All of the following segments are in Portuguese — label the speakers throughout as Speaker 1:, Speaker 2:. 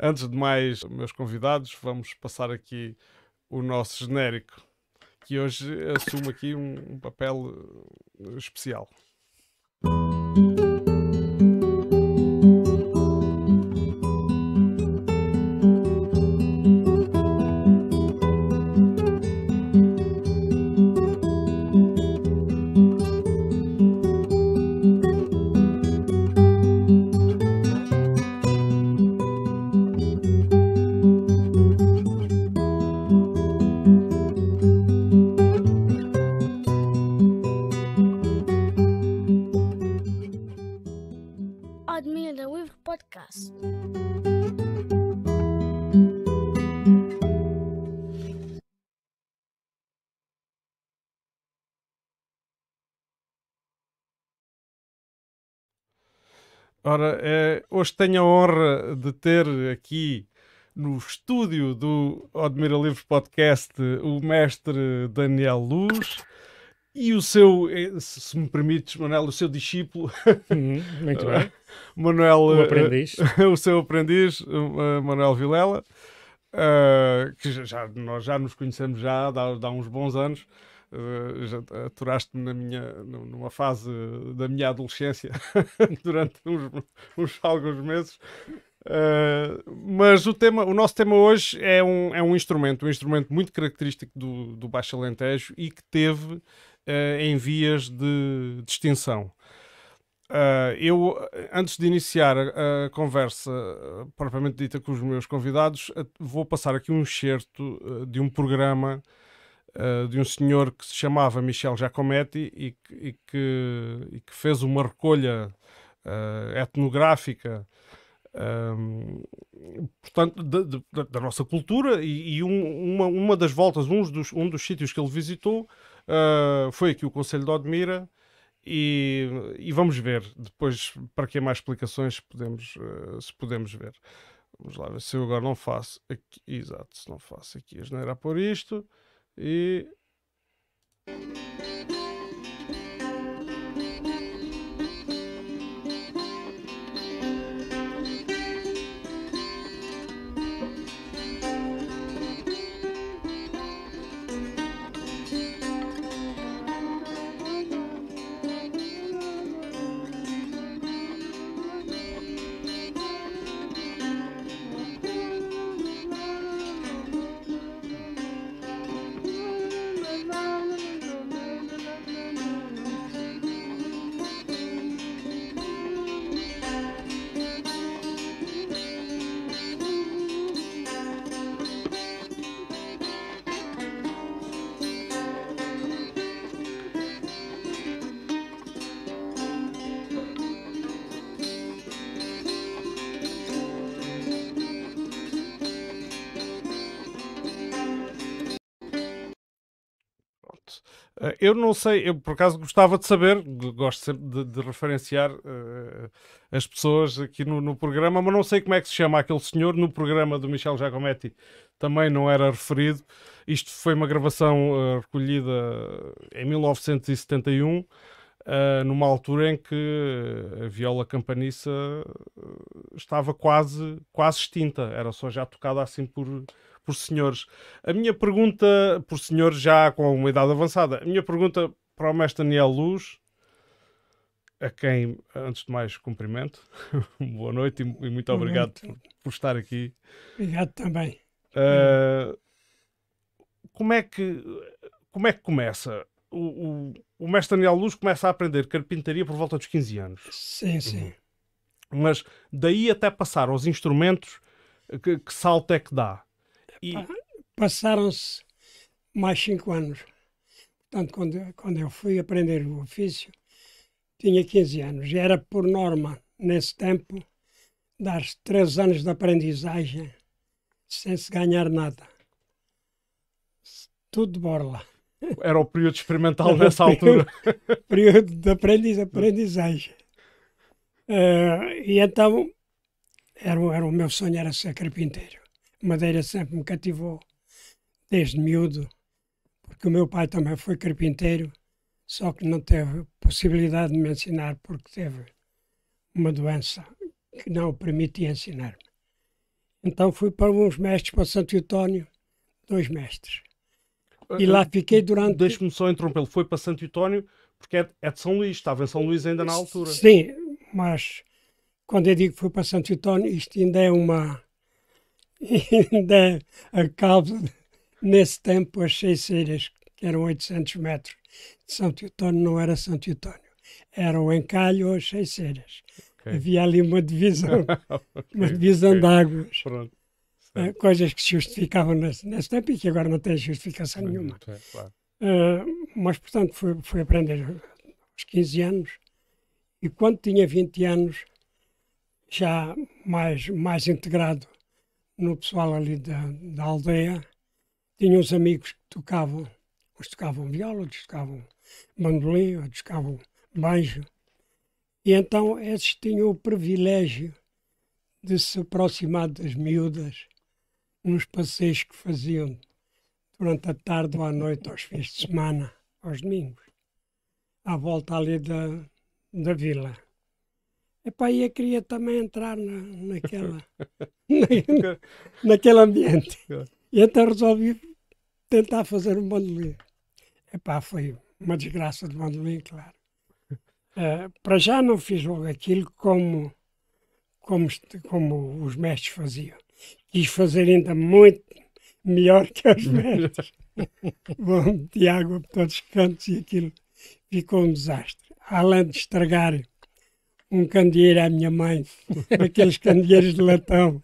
Speaker 1: Antes de mais, meus convidados, vamos passar aqui o nosso genérico, que hoje assume aqui um, um papel eh, especial. hoje tenho a honra de ter aqui no estúdio do Odmira Livros Podcast o mestre Daniel Luz e o seu, eh, se me permites, Manuel, o seu discípulo. Uhum, muito bem. Manuel, o eh, aprendiz. o seu aprendiz, eh, Manuel Vilela, que já, nós já nos conhecemos já há, há uns bons anos. Eh, já aturaste-me na minha, numa fase da minha adolescência durante uns, uns, alguns meses. Uh, mas o tema, o nosso tema hoje é um, é um instrumento, um instrumento muito característico do, do Baixo Alentejo e que teve uh, em vias de, de extinção. Uh, eu, antes de iniciar a, a conversa propriamente dita com os meus convidados, vou passar aqui um excerto de um programa eh, de um senhor que se chamava Michel Giacometti e, e, que, e que, fez uma recolha uh, etnográfica um, ehm, portanto, de, de, da nossa cultura e, e um, uma, uma das voltas, um dos, um dos sítios que ele visitou uh, foi aqui o Conselho de Odmira e, e, vamos ver depois para que mais explicações podemos, uh, se podemos ver. Vamos lá ver se eu agora não faço aqui, exato, se não faço aqui a geneira por isto. E. Eh, eu não sei, eu por acaso gostava de saber, gosto sempre de, de referenciar uh, as pessoas aqui no, no, programa, mas não sei como é que se chama aquele senhor. No programa do Michel Giacometti também não era referido. Isto foi uma gravação uh, recolhida em 1971. Uh, numa altura em que a viola campaniça estava quase, quase extinta, era só já tocada assim por, por senhores. A minha pergunta, por senhores já com uma idade avançada, a minha pergunta para o mestre Daniel Luz, a quem, antes de mais, cumprimento. Boa noite e, e muito obrigado por, por, estar aqui.
Speaker 2: Obrigado também.
Speaker 1: Uh, como, é que, como é que começa? O, o, o, mestre Daniel Luz começa a aprender carpintaria por volta dos 15 anos. Sim, uhum. sim. Mas daí até passar aos instrumentos, que, que salto é que dá?
Speaker 2: E... Passaram-se mais cinco anos. Portanto, quando, quando eu fui aprender o ofício, tinha 15 anos. E era por norma, nesse tempo, dar-se três anos de aprendizagem sem se ganhar nada. Tudo borla.
Speaker 1: Era o período experimental nessa período,
Speaker 2: altura. período de aprendiz, aprendizagem. Uh, e então, era, era, o meu sonho era ser carpinteiro. Madeira sempre me cativou, desde miúdo, porque o meu pai também foi carpinteiro, só que não teve possibilidade de me ensinar porque teve uma doença que não o permitia ensinar-me. Então fui para alguns mestres, para Santo Antônio, dois mestres. E lá
Speaker 1: fiquei durante. Deixe-me só interrompê-lo. Foi para Santo Antônio, porque é, é de São Luís, estava em São Luís ainda na altura. Sim,
Speaker 2: mas quando eu digo que fui para Santo Antônio, isto ainda é uma, e ainda a cabo, nesse tempo, as seis ilhas, que eram 800 metros de São Teotônio, não era São Teotônio. Era o encalho ou as seis ilhas. Okay. Havia ali uma divisão, okay, uma divisão okay. de águas. Pronto. Uh, coisas que se justificavam nesse, nesse, tempo e que agora não têm justificação nenhuma. claro. uh, mas, portanto, fui, fui, aprender aos 15 anos e quando tinha 20 anos, já mais, mais integrado no pessoal ali da, da aldeia, tinha uns amigos que tocavam, uns tocavam viola, outros tocavam bandolim, outros tocavam banjo. E então esses tinham o privilégio de se aproximar das miúdas nos passeios que faziam durante a tarde ou à noite, aos fins de semana, aos domingos, à volta ali da, da vila. Epá, eu queria também entrar na, naquela, na, naquele ambiente. E então resolvi tentar fazer um bandolim. Epá, foi uma desgraça de bandolim, claro. Uh, para já não fiz logo aquilo como, como, como os mestres faziam. Quis fazer ainda muito melhor que os mestres. Bom, de água por todos os cantos e aquilo ficou um desastre. Além de estragar um candeeiro à minha mãe, aqueles candeeiros de latão,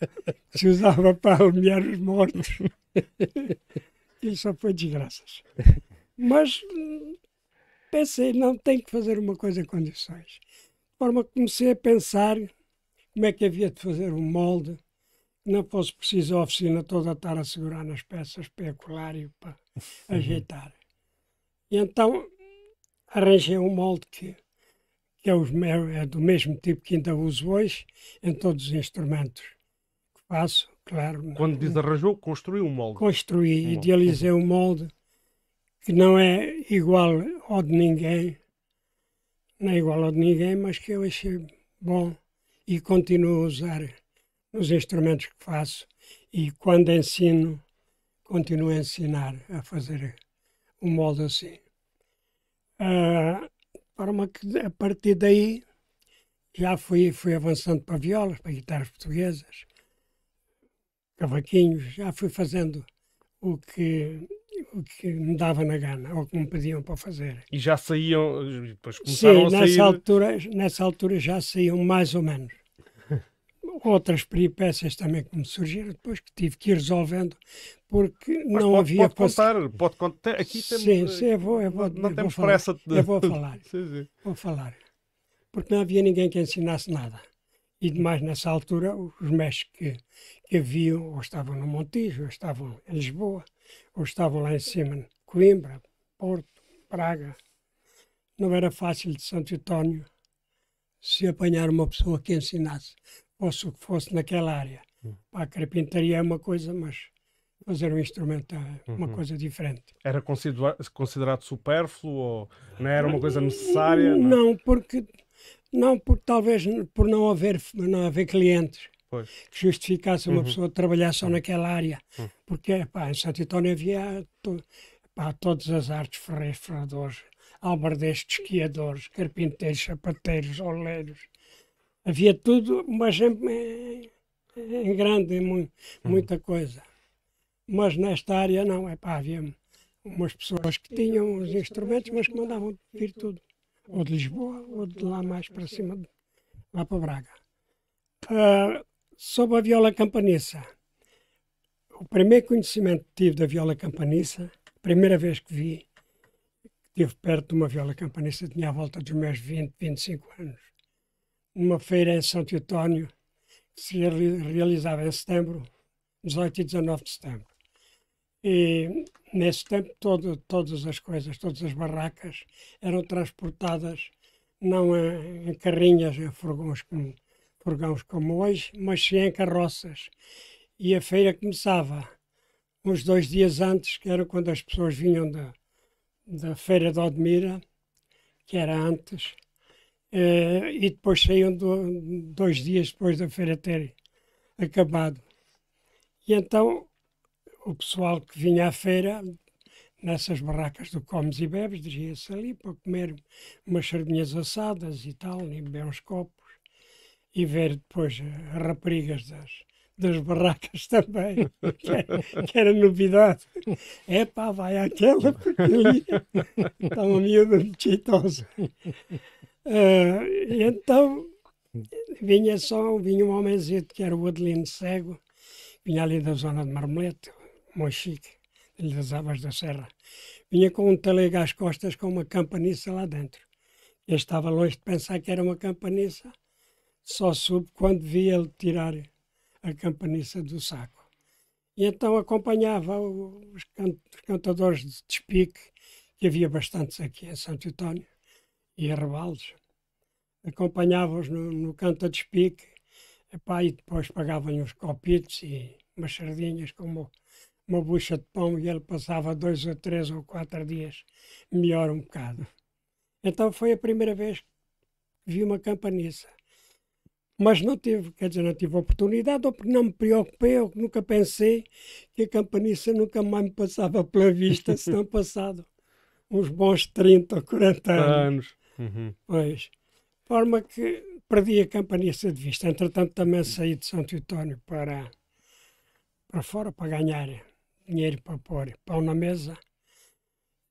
Speaker 2: que se usava para alumiar os mortos. isso só foi desgraças. Mas pensei, não, tenho que fazer uma coisa em condições. De forma que comecei a pensar como é que havia de fazer um molde não fosse preciso a oficina toda estar a segurar nas peças para colar e para uhum. ajeitar. E então arranjei um molde que que é, os, é, do mesmo tipo que ainda uso hoje em todos os instrumentos que faço, claro.
Speaker 1: Quando desarranjou arranjou, um molde. Construí, um idealizei
Speaker 2: um molde que não é igual ao de ninguém, não é igual ao de ninguém, mas que eu achei bom e continuo a usar nos instrumentos que faço e quando ensino, continuo a ensinar a fazer um molde assim. Uh, forma que a partir daí já fui, fui avançando para violas, para guitarras portuguesas, cavaquinhos, já fui fazendo o que, o que me dava na gana, ou o que me pediam para fazer.
Speaker 1: E já saíam, depois começaram Sim, a sair... nessa
Speaker 2: altura, nessa altura já saíam mais ou menos outras peripécias também que me surgiram depois que tive que ir resolvendo porque Mas não pode, havia... Pode contar, pode
Speaker 1: contar. Aqui temos... Sim, sim, eu vou... Eu vou não eu temos vou pressa. De... Eu vou falar.
Speaker 2: sim, sim. Vou falar. Porque não havia ninguém que ensinasse nada. E demais, nessa altura, os mestres que, que haviam, ou estavam no Montijo, ou estavam em Lisboa, ou estavam lá em cima, Coimbra, Porto, Praga. Não era fácil de Santo António se apanhar uma pessoa que ensinasse fosse o que fosse naquela área. Uhum. A carpintaria é uma coisa, mas fazer um instrumento é uma uhum. coisa diferente.
Speaker 1: Era considera considerado supérfluo ou não era uma coisa hum, necessária? Não,
Speaker 2: não porque não por talvez por não haver não haver clientes pois. que justificasse uma uhum. pessoa trabalhar só uhum. naquela área, uhum. porque pá, em Santo António havia to, pá, todas as artes ferreiros, ferradores, albardestes, esquiadores, carpinteiros, sapateiros, oleiros Havia tudo, mas em, em grande, hum. muita uhum. coisa. Mas nesta área não, é pá, havia umas pessoas que tinham os instrumentos, mas que mandavam vir tudo. Ou de Lisboa, ou de lá mais para cima, lá para Braga. Uh, sobre a viola campaniça. O primeiro conhecimento que tive da viola campaniça, a primeira vez que vi, estive perto de uma viola campaniça, tinha à volta dos meus 20, 25 anos numa feira em Santo Antônio que se realizava em setembro, 18 e 19 de setembro. E nesse tempo, todo, todas as coisas, todas as barracas eram transportadas não em carrinhas, em furgões como, furgões como hoje, mas sim em carroças. E a feira começava uns dois dias antes, que era quando as pessoas vinham da, da Feira de Odmira, que era antes, eh, e depois saíam do, dois dias depois da feira ter acabado. E então o pessoal que vinha à feira, nessas barracas do Comes e Bebes, dirigia-se ali para comer umas sardinhas assadas e tal, e beber uns copos, e ver depois as eh, raparigas das, das barracas também, que era, que era novidade. É vai aquela porque ali está então, uma miúda cheitosa. Uh, então vinha só, vinha um homenzinho que era o Adelino Cego, vinha ali da zona de Marmelete, Mochique, ali das Abas da Serra. Vinha com um telegrafo às costas com uma campaniça lá dentro. Eu estava longe de pensar que era uma campaniça, só soube quando vi ele tirar a campaniça do saco. E então acompanhava os, cantadores de despique, que havia bastantes aqui em Santo Antônio e arrebalos. Acompanhava-os no, no canto a despique, epá, e depois pagavam-lhe uns copitos e umas sardinhas como uma bucha de pão e ele passava dois ou três ou quatro dias melhor um bocado. Então foi a primeira vez que vi uma campaniça. Mas não tive, quer dizer, não tive oportunidade, ou porque não me preocupei, ou nunca pensei que a campaniça nunca mais me passava pela vista, se não passado uns bons 30 ou 40 anos. anos. Uhum. Pois. Forma que perdi a campanha de vista. Entretanto, também saí de São Teutónio para, para fora para ganhar dinheiro para pôr pão na mesa.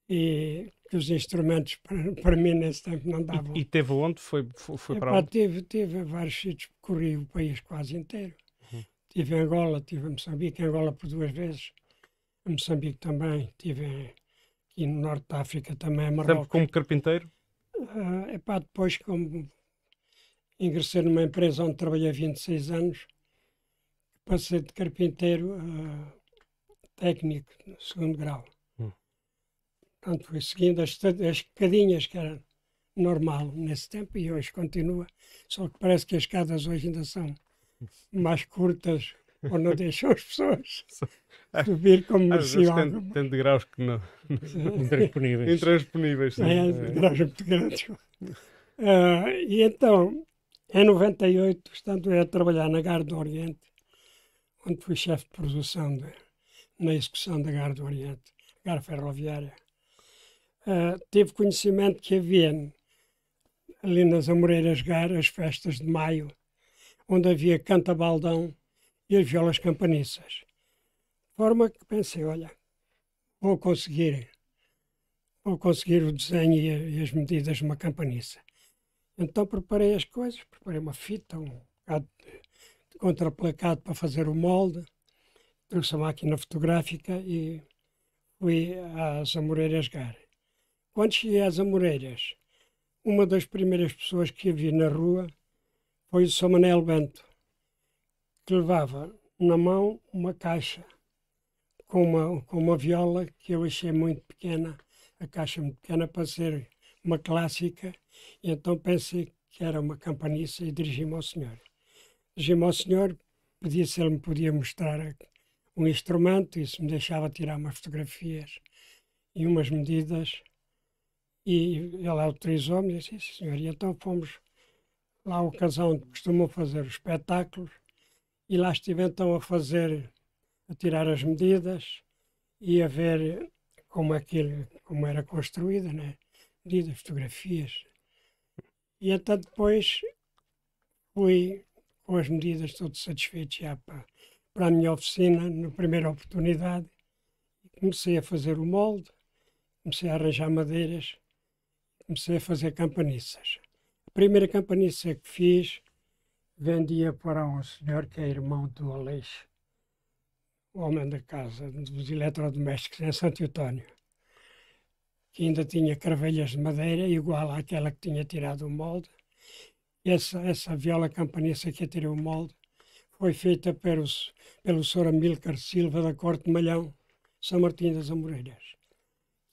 Speaker 2: E que os instrumentos para, para mim nesse tempo não davam. E, e
Speaker 1: teve onde? Foi, foi, foi para Epá, onde?
Speaker 2: Tive, tive vários sítios, corri o país quase inteiro. Uhum. Tive em Angola, tive em Moçambique, em Angola por duas vezes, em Moçambique também, tive em, e no Norte da África também, em Marrocos. Sempre como carpinteiro? Uh, ah, epá, é depois como ingressei numa empresa onde trabalhei 26 anos, passei de carpinteiro a técnico no segundo grau. Hum. Portanto, fui seguindo as, as escadinhas que era normal nesse tempo e hoje continua, só que parece que as escadas hoje ainda são mais curtas ou não deixou as pessoas subir como mereciam. Tem,
Speaker 1: alguma... tem degraus que não... Intransponíveis.
Speaker 2: Intransponíveis, sim. É, é, é. degraus muito grandes. Uh, e então, em 98, estando eu a trabalhar na Gar do Oriente, onde fui chefe de produção de, na execução da Gar do Oriente, Gar Ferroviária, uh, tive conhecimento que havia ali nas Amoreiras Gar as festas de maio, onde havia canta-baldão e as violas campaniças. De forma que pensei, olha, vou conseguir, vou conseguir o desenho e, as medidas de uma campaniça. Então preparei as coisas, preparei uma fita, um bocado de, de contraplacado para fazer o molde, trouxe a máquina fotográfica e fui às Amoreiras Gar. Quando cheguei às Amoreiras, uma das primeiras pessoas que vi na rua foi o Sr. Manel Bento, que levava na mão uma caixa com uma, com uma viola que eu achei muito pequena, a caixa muito pequena para ser uma clássica, e então pensei que era uma campaniça e dirigi-me ao senhor. Dirigi-me ao senhor, pedi se ele me podia mostrar um instrumento e se me deixava tirar umas fotografias e umas medidas. E ele autorizou-me e disse, senhor, e então fomos lá à ocasião onde costumam fazer os espetáculos e lá estive então a fazer, a tirar as medidas e a ver como aquilo, como era construído, né? Medidas, fotografias. E até então depois fui com as medidas todo satisfeito já para, para a minha oficina, na primeira oportunidade. Comecei a fazer o molde, comecei a arranjar madeiras, comecei a fazer campaniças. A primeira campaniça que fiz vendia para um senhor que é irmão do Aleixo, homem da casa dos eletrodomésticos em Santo Antônio, que ainda tinha cravelhas de madeira igual àquela que tinha tirado o molde. Essa, essa viola campanista que tirou o molde foi feita pelos, pelo Sr. Amílcar Silva da Corte de Malhão, São Martim das Amoreiras.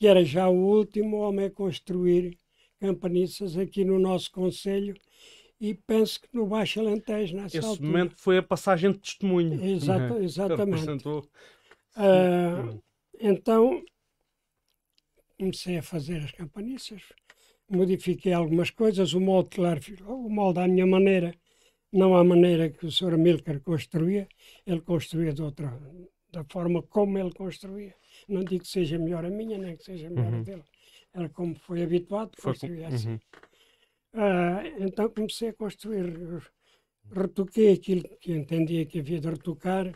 Speaker 2: E era já o último homem a construir campaniças aqui no nosso Conselho e penso que no Baixo Alentejo, nessa Esse altura... momento
Speaker 1: foi a passagem de testemunho. Exato, né? Exatamente. Uh,
Speaker 2: então, comecei a fazer as campaniças, modifiquei algumas coisas, o molde, claro, o molde à minha maneira, não à maneira que o Sr. Milker construía, ele construía de outra, da forma como ele construía. Não digo que seja melhor a minha, nem que seja melhor uhum. a dele. Era como foi habituado, construía uhum. assim. Ah, então comecei a construir, retoquei aquilo que entendia que havia de retocar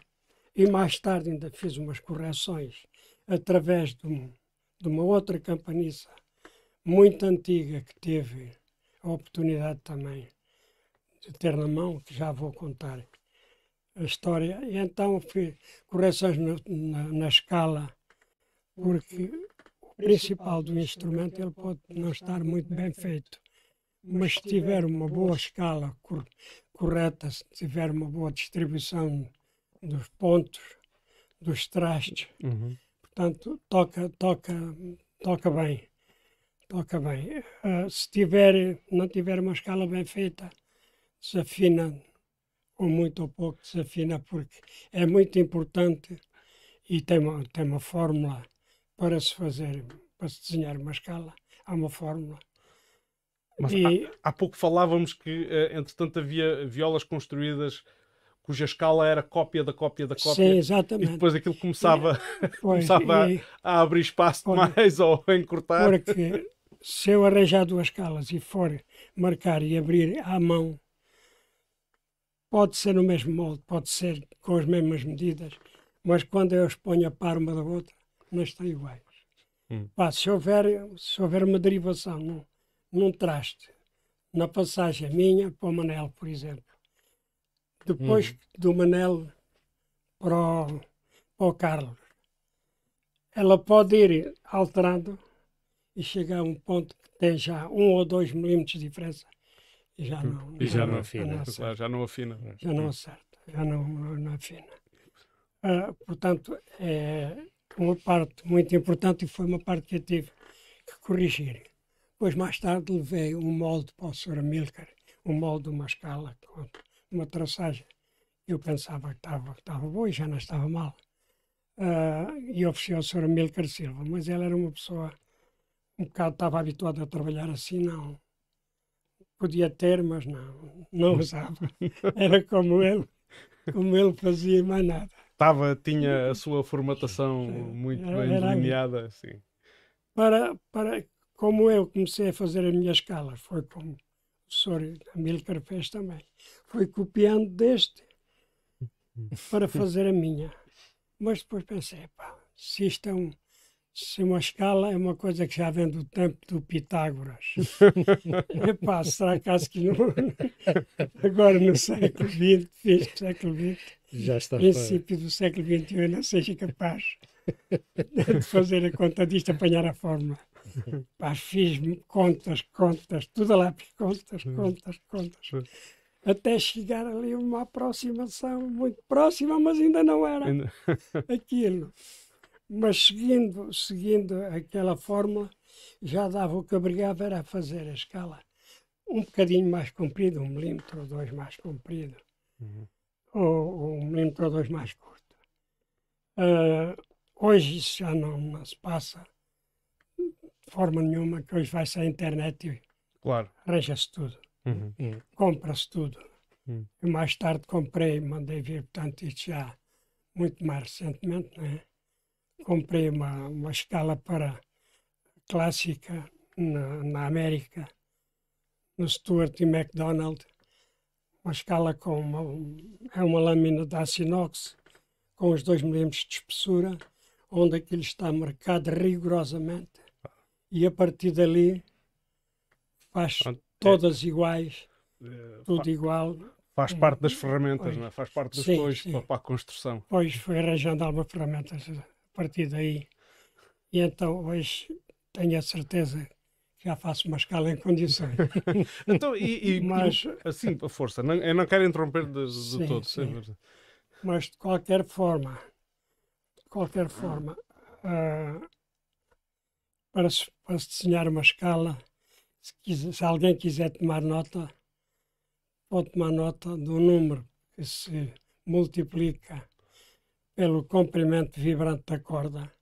Speaker 2: e mais tarde ainda fiz umas correções através de, um, de uma outra campaniça muito antiga que teve a oportunidade também de ter na mão, que já vou contar a história. E então fiz correções no, na, na, escala, porque o principal do instrumento ele pode não estar muito bem feito mas se tiver uma boa escala cor correta, se tiver uma boa distribuição dos pontos, dos trastes, uhum. portanto, toca, toca, toca bem. Toca bem. Uh, se tiver, não tiver uma escala bem feita, desafina ou muito ou pouco desafina, porque é muito importante e tem uma, tem uma fórmula para se fazer, para se desenhar uma escala. Há uma fórmula.
Speaker 1: Mas e... há, há, pouco falávamos que, eh, entretanto, havia violas construídas cuja escala era cópia da cópia da cópia. Sim, exatamente. E depois aquilo começava, e, pois, começava e, a, abrir espaço olha, demais ou a encurtar. Porque
Speaker 2: se eu arranjar duas escalas e for marcar e abrir à mão, pode ser no mesmo molde, pode ser com as mesmas medidas, mas quando eu exponho ponho a par uma da outra, não estão iguais. Hum. Pá, se, houver, se houver uma derivação, não num traste, na passagem minha para o Manel, por exemplo. Depois uhum. do Manel para o, para o Carlos. Ela pode ir alterando e chegar a um ponto que tem já um ou dois milímetros de diferença e já hum. não,
Speaker 1: já, já não, não afina. Não já não afina. Já não hum.
Speaker 2: acerta, já não, não afina. Ah, portanto, é uma parte muito importante e foi uma parte que eu tive que corrigir. Depois, mais tarde, levei um molde para o Sr. Amílcar, um molde de uma escala, uma traçagem. Eu pensava que estava, que estava bom e já não estava mal. Uh, e ofereci ao Sr. Amílcar Silva, mas ele era uma pessoa um bocado estava habituado a trabalhar assim, não. Podia ter, mas não, não usava. Era como ele, como ele fazia mais nada. Estava,
Speaker 1: tinha a sua formatação muito era, bem era delineada, sim.
Speaker 2: Para, para como eu comecei a fazer a minha escala, foi com o professor Amílcar fez também, foi copiando deste para fazer a minha. Mas depois pensei, pá, se isto é um, se uma escala é uma coisa que já vem do tempo do Pitágoras. Epá, será que acho que não... agora no século XX, fez do século XX, já está princípio para... do século XXI, não seja é capaz de fazer a conta disto, apanhar a forma fiz fiz contas, contas, tudo a lápis, contas, hum. contas, contas. Até chegar ali uma aproximação muito próxima, mas ainda não era aquilo. Mas seguindo, seguindo aquela fórmula, já dava o que obrigava era a fazer a escala um bocadinho mais comprido, um milímetro ou dois mais comprido, uhum. ou, ou, um milímetro ou dois mais curto. Uh, hoje isso já não, não se passa de forma nenhuma, que hoje vai-se à internet e claro. arranja-se tudo. Uhum. Compra-se tudo. Uhum. Eu mais tarde comprei, mandei vir, portanto, isto já muito mais recentemente, né? comprei uma, uma escala para clássica na, na América, no Stuart e McDonald, uma escala com uma, é uma lâmina de aço inox com os 2 milímetros de espessura, onde aquilo está marcado rigorosamente e a partir dali faz Pronto, é todas é, iguais, é, tudo igual. Faz parte das ferramentas, pois, não é? faz parte dos coisas
Speaker 1: Para, para, a construção.
Speaker 2: Pois foi arranjando algumas ferramentas a partir daí. E então hoje tenho a certeza que já faço uma escala em condições. então, e, e Mas,
Speaker 1: assim, a força, não, eu não quero interromper de, de sim, todo. Sim.
Speaker 2: Mas de qualquer forma, de qualquer forma, uh, para se, para desenhar uma escala. Se, quiser, se, alguém quiser tomar nota, pode tomar nota do número que se multiplica pelo comprimento vibrante da corda.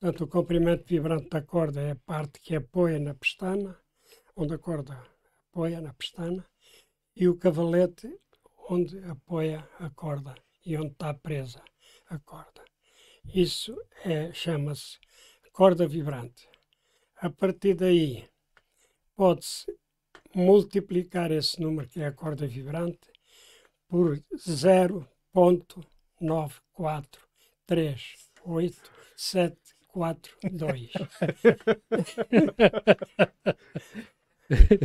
Speaker 2: Portanto, o comprimento vibrante da corda é a parte que apoia na pestana, onde a corda apoia na pestana, e o cavalete onde apoia a corda e onde está presa a corda. Isso é, chama-se corda vibrante. A partir daí, pode-se multiplicar esse número, que é a corda vibrante, por 0.9438742.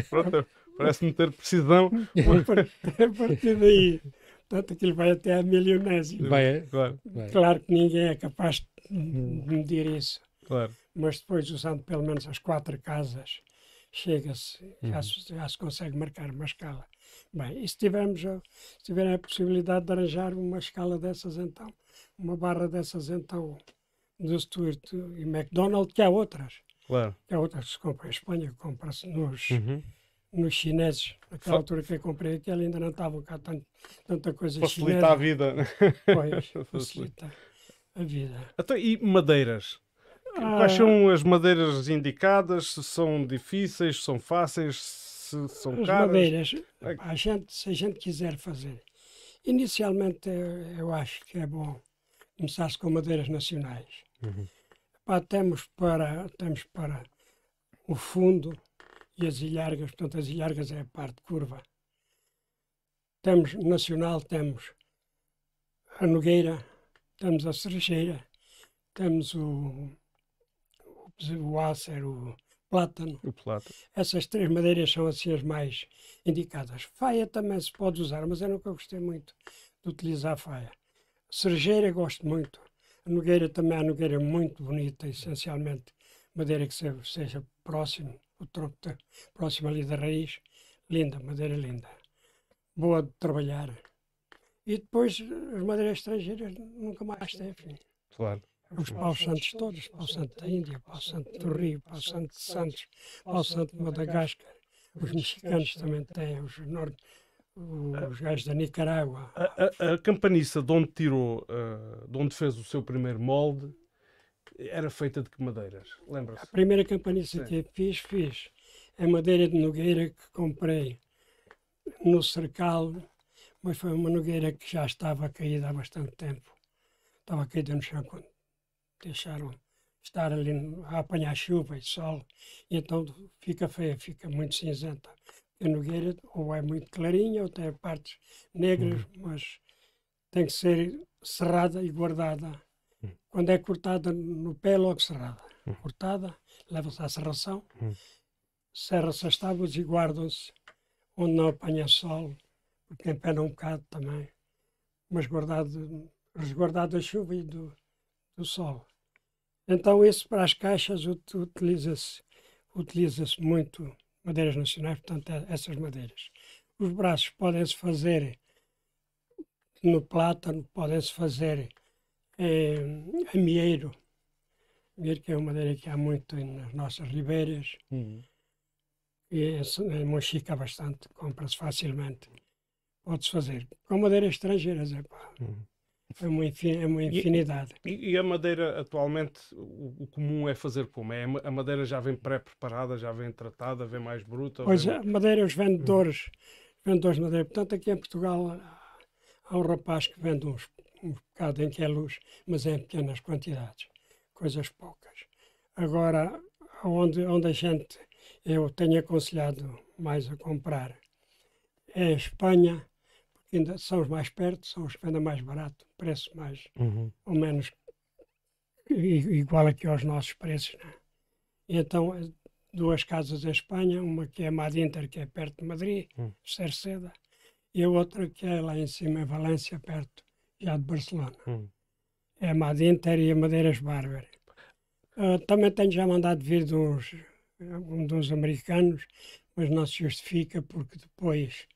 Speaker 2: Pronto, parece-me ter precisão. A partir daí, portanto, aquilo vai até a milionésima. Vai, claro. Vai. Claro que ninguém é capaz de medir isso. Claro. Mas depois, usando pelo menos as quatro casas, chega-se, uhum. já, já, se consegue marcar uma escala. Bem, e se, tivermos, se tiverem a possibilidade de arranjar uma escala dessas, então, uma barra dessas, então, do Stuart e McDonald, que há outras. Claro. Que há outras que se compram em Espanha, compra-se nos, uhum. nos chineses. Naquela altura que eu comprei aquela ainda não estava cá tanto, tanta coisa Facilita chinesa. a vida. Né? Pois, facilita a vida.
Speaker 1: Então, e madeiras? Ah. Quais são as madeiras indicadas? Se são difíceis, são fáceis, se são as caras? As madeiras,
Speaker 2: é a gente, se a gente quiser fazer. Inicialmente, eh, eu acho que é bom começar-se com madeiras nacionais. Uhum. Pá, temos, para, temos para o fundo e as ilhargas, portanto, as ilhargas é a parte curva. Temos nacional, temos a Nogueira, temos a Cerejeira, temos o o ácer, o plátano. O plátano. Essas três madeiras são assim as mais indicadas. Faia também se pode usar, mas eu nunca gostei muito de utilizar faia. Cerejeira gosto muito. A nogueira também é uma nogueira muito bonita, essencialmente madeira que seja, seja próximo, o tronco de, próximo ali da raiz. Linda, madeira linda. Boa de trabalhar. E depois eh, as madeiras estrangeiras nunca mais têm, fim.
Speaker 1: Claro os
Speaker 2: paus santos todos, pau santo da Índia, pau santo do Rio, pau santo de Santos, pau santo de Madagascar, os mexicanos também têm, os norte, os gajos da Nicarágua.
Speaker 1: A, a, a campaniça de onde tirou, uh, de onde fez o seu primeiro molde, era feita de que madeiras? Lembra-se? A
Speaker 2: primeira campaniça que fiz, fiz é madeira de nogueira que comprei no cercal, mas foi uma nogueira que já estava caída há bastante tempo. Estava caída no chão quando deixaram estar ali a apanhar chuva e sol, e então fica feia, fica muito cinzenta. A Nogueira ou é muito clarinha ou tem partes negras, uhum. mas tem que ser serrada e guardada. Uhum. Quando é cortada no pé, é logo cerrada. Uhum. Cortada, leva-se à serração, uhum. serra-se as tábuas e guardam-se onde não apanha sol, porque é um bocado também, mas guardado, resguardado da chuva e do, do sol. Então, isso para as caixas utiliza-se utiliza muito madeiras nacionais, portanto, é, essas madeiras. Os braços podem-se fazer no plátano, podem-se fazer eh, em mieiro, amieiro, amieiro que é uma madeira que há muito nas nossas ribeiras, uhum. e é, eh, mochica bastante, compra-se facilmente. Pode-se fazer com madeiras estrangeiras, é pá. Uhum. É uma, é infinidade.
Speaker 1: E, e, a madeira, atualmente, o, o, comum é fazer como? É, a madeira já vem pré-preparada, já vem tratada, vem mais bruta? Pois, vem... a
Speaker 2: madeira, é os vendedores, hum. vendedores de madeira. Portanto, aqui em Portugal há um rapaz que vende uns, um bocado em que é luz, mas é em pequenas quantidades, coisas poucas. Agora, onde, onde a gente, eu tenho aconselhado mais a comprar, é a Espanha ainda são os mais perto, são os que vendem mais barato, preço mais uhum. ou menos igual aqui aos nossos preços. Né? então, eh, duas casas em Espanha, uma que é Madinter, que é perto de Madrid, uhum. Cerceda, e a outra que é lá em cima, em Valência, perto já de Barcelona. Uhum. É a Madinter e a Madeiras Bárbara. Uh, também tenho já mandado vir eh, dos, uns, de americanos, mas não se justifica porque depois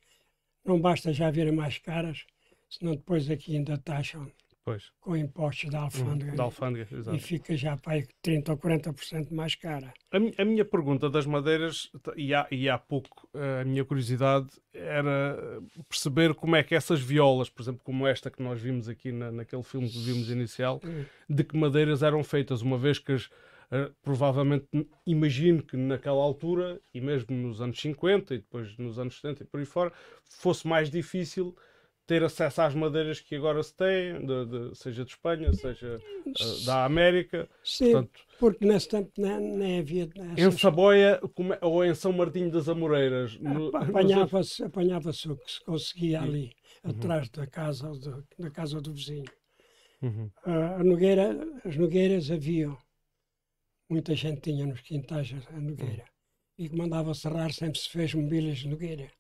Speaker 2: não basta já virem mais caras, senão depois aqui ainda taxam pois. com impostos da hum, alfândega. da alfândega e, fica já para 30% ou 40% mais cara. A, a, minha
Speaker 1: pergunta das madeiras, e há, e há pouco eh, a minha curiosidade era perceber como é que essas violas, por exemplo, como esta que nós vimos aqui na, naquele filme que vimos inicial, hum. de que madeiras eram feitas, uma vez que as eh, provavelmente imagino que naquela altura, e mesmo nos anos 50 e depois nos anos 70 e por aí fora, fosse mais difícil ter acesso às madeiras que agora se tem, de, de, seja de Espanha, seja uh, da América. Sim,
Speaker 2: Portanto, porque nesse tempo nem, havia. Em
Speaker 1: Saboia é, ou em São Martinho das Amoreiras. É, apanhava-se
Speaker 2: apanhava o que se conseguia ali, uhum. atrás da casa, do, da casa do vizinho. Uhum. Uh, nogueira, as nogueiras haviam muita gente tinha nos quintais a nogueira. Hum. E que mandava serrar sempre se fez mobílias de nogueira.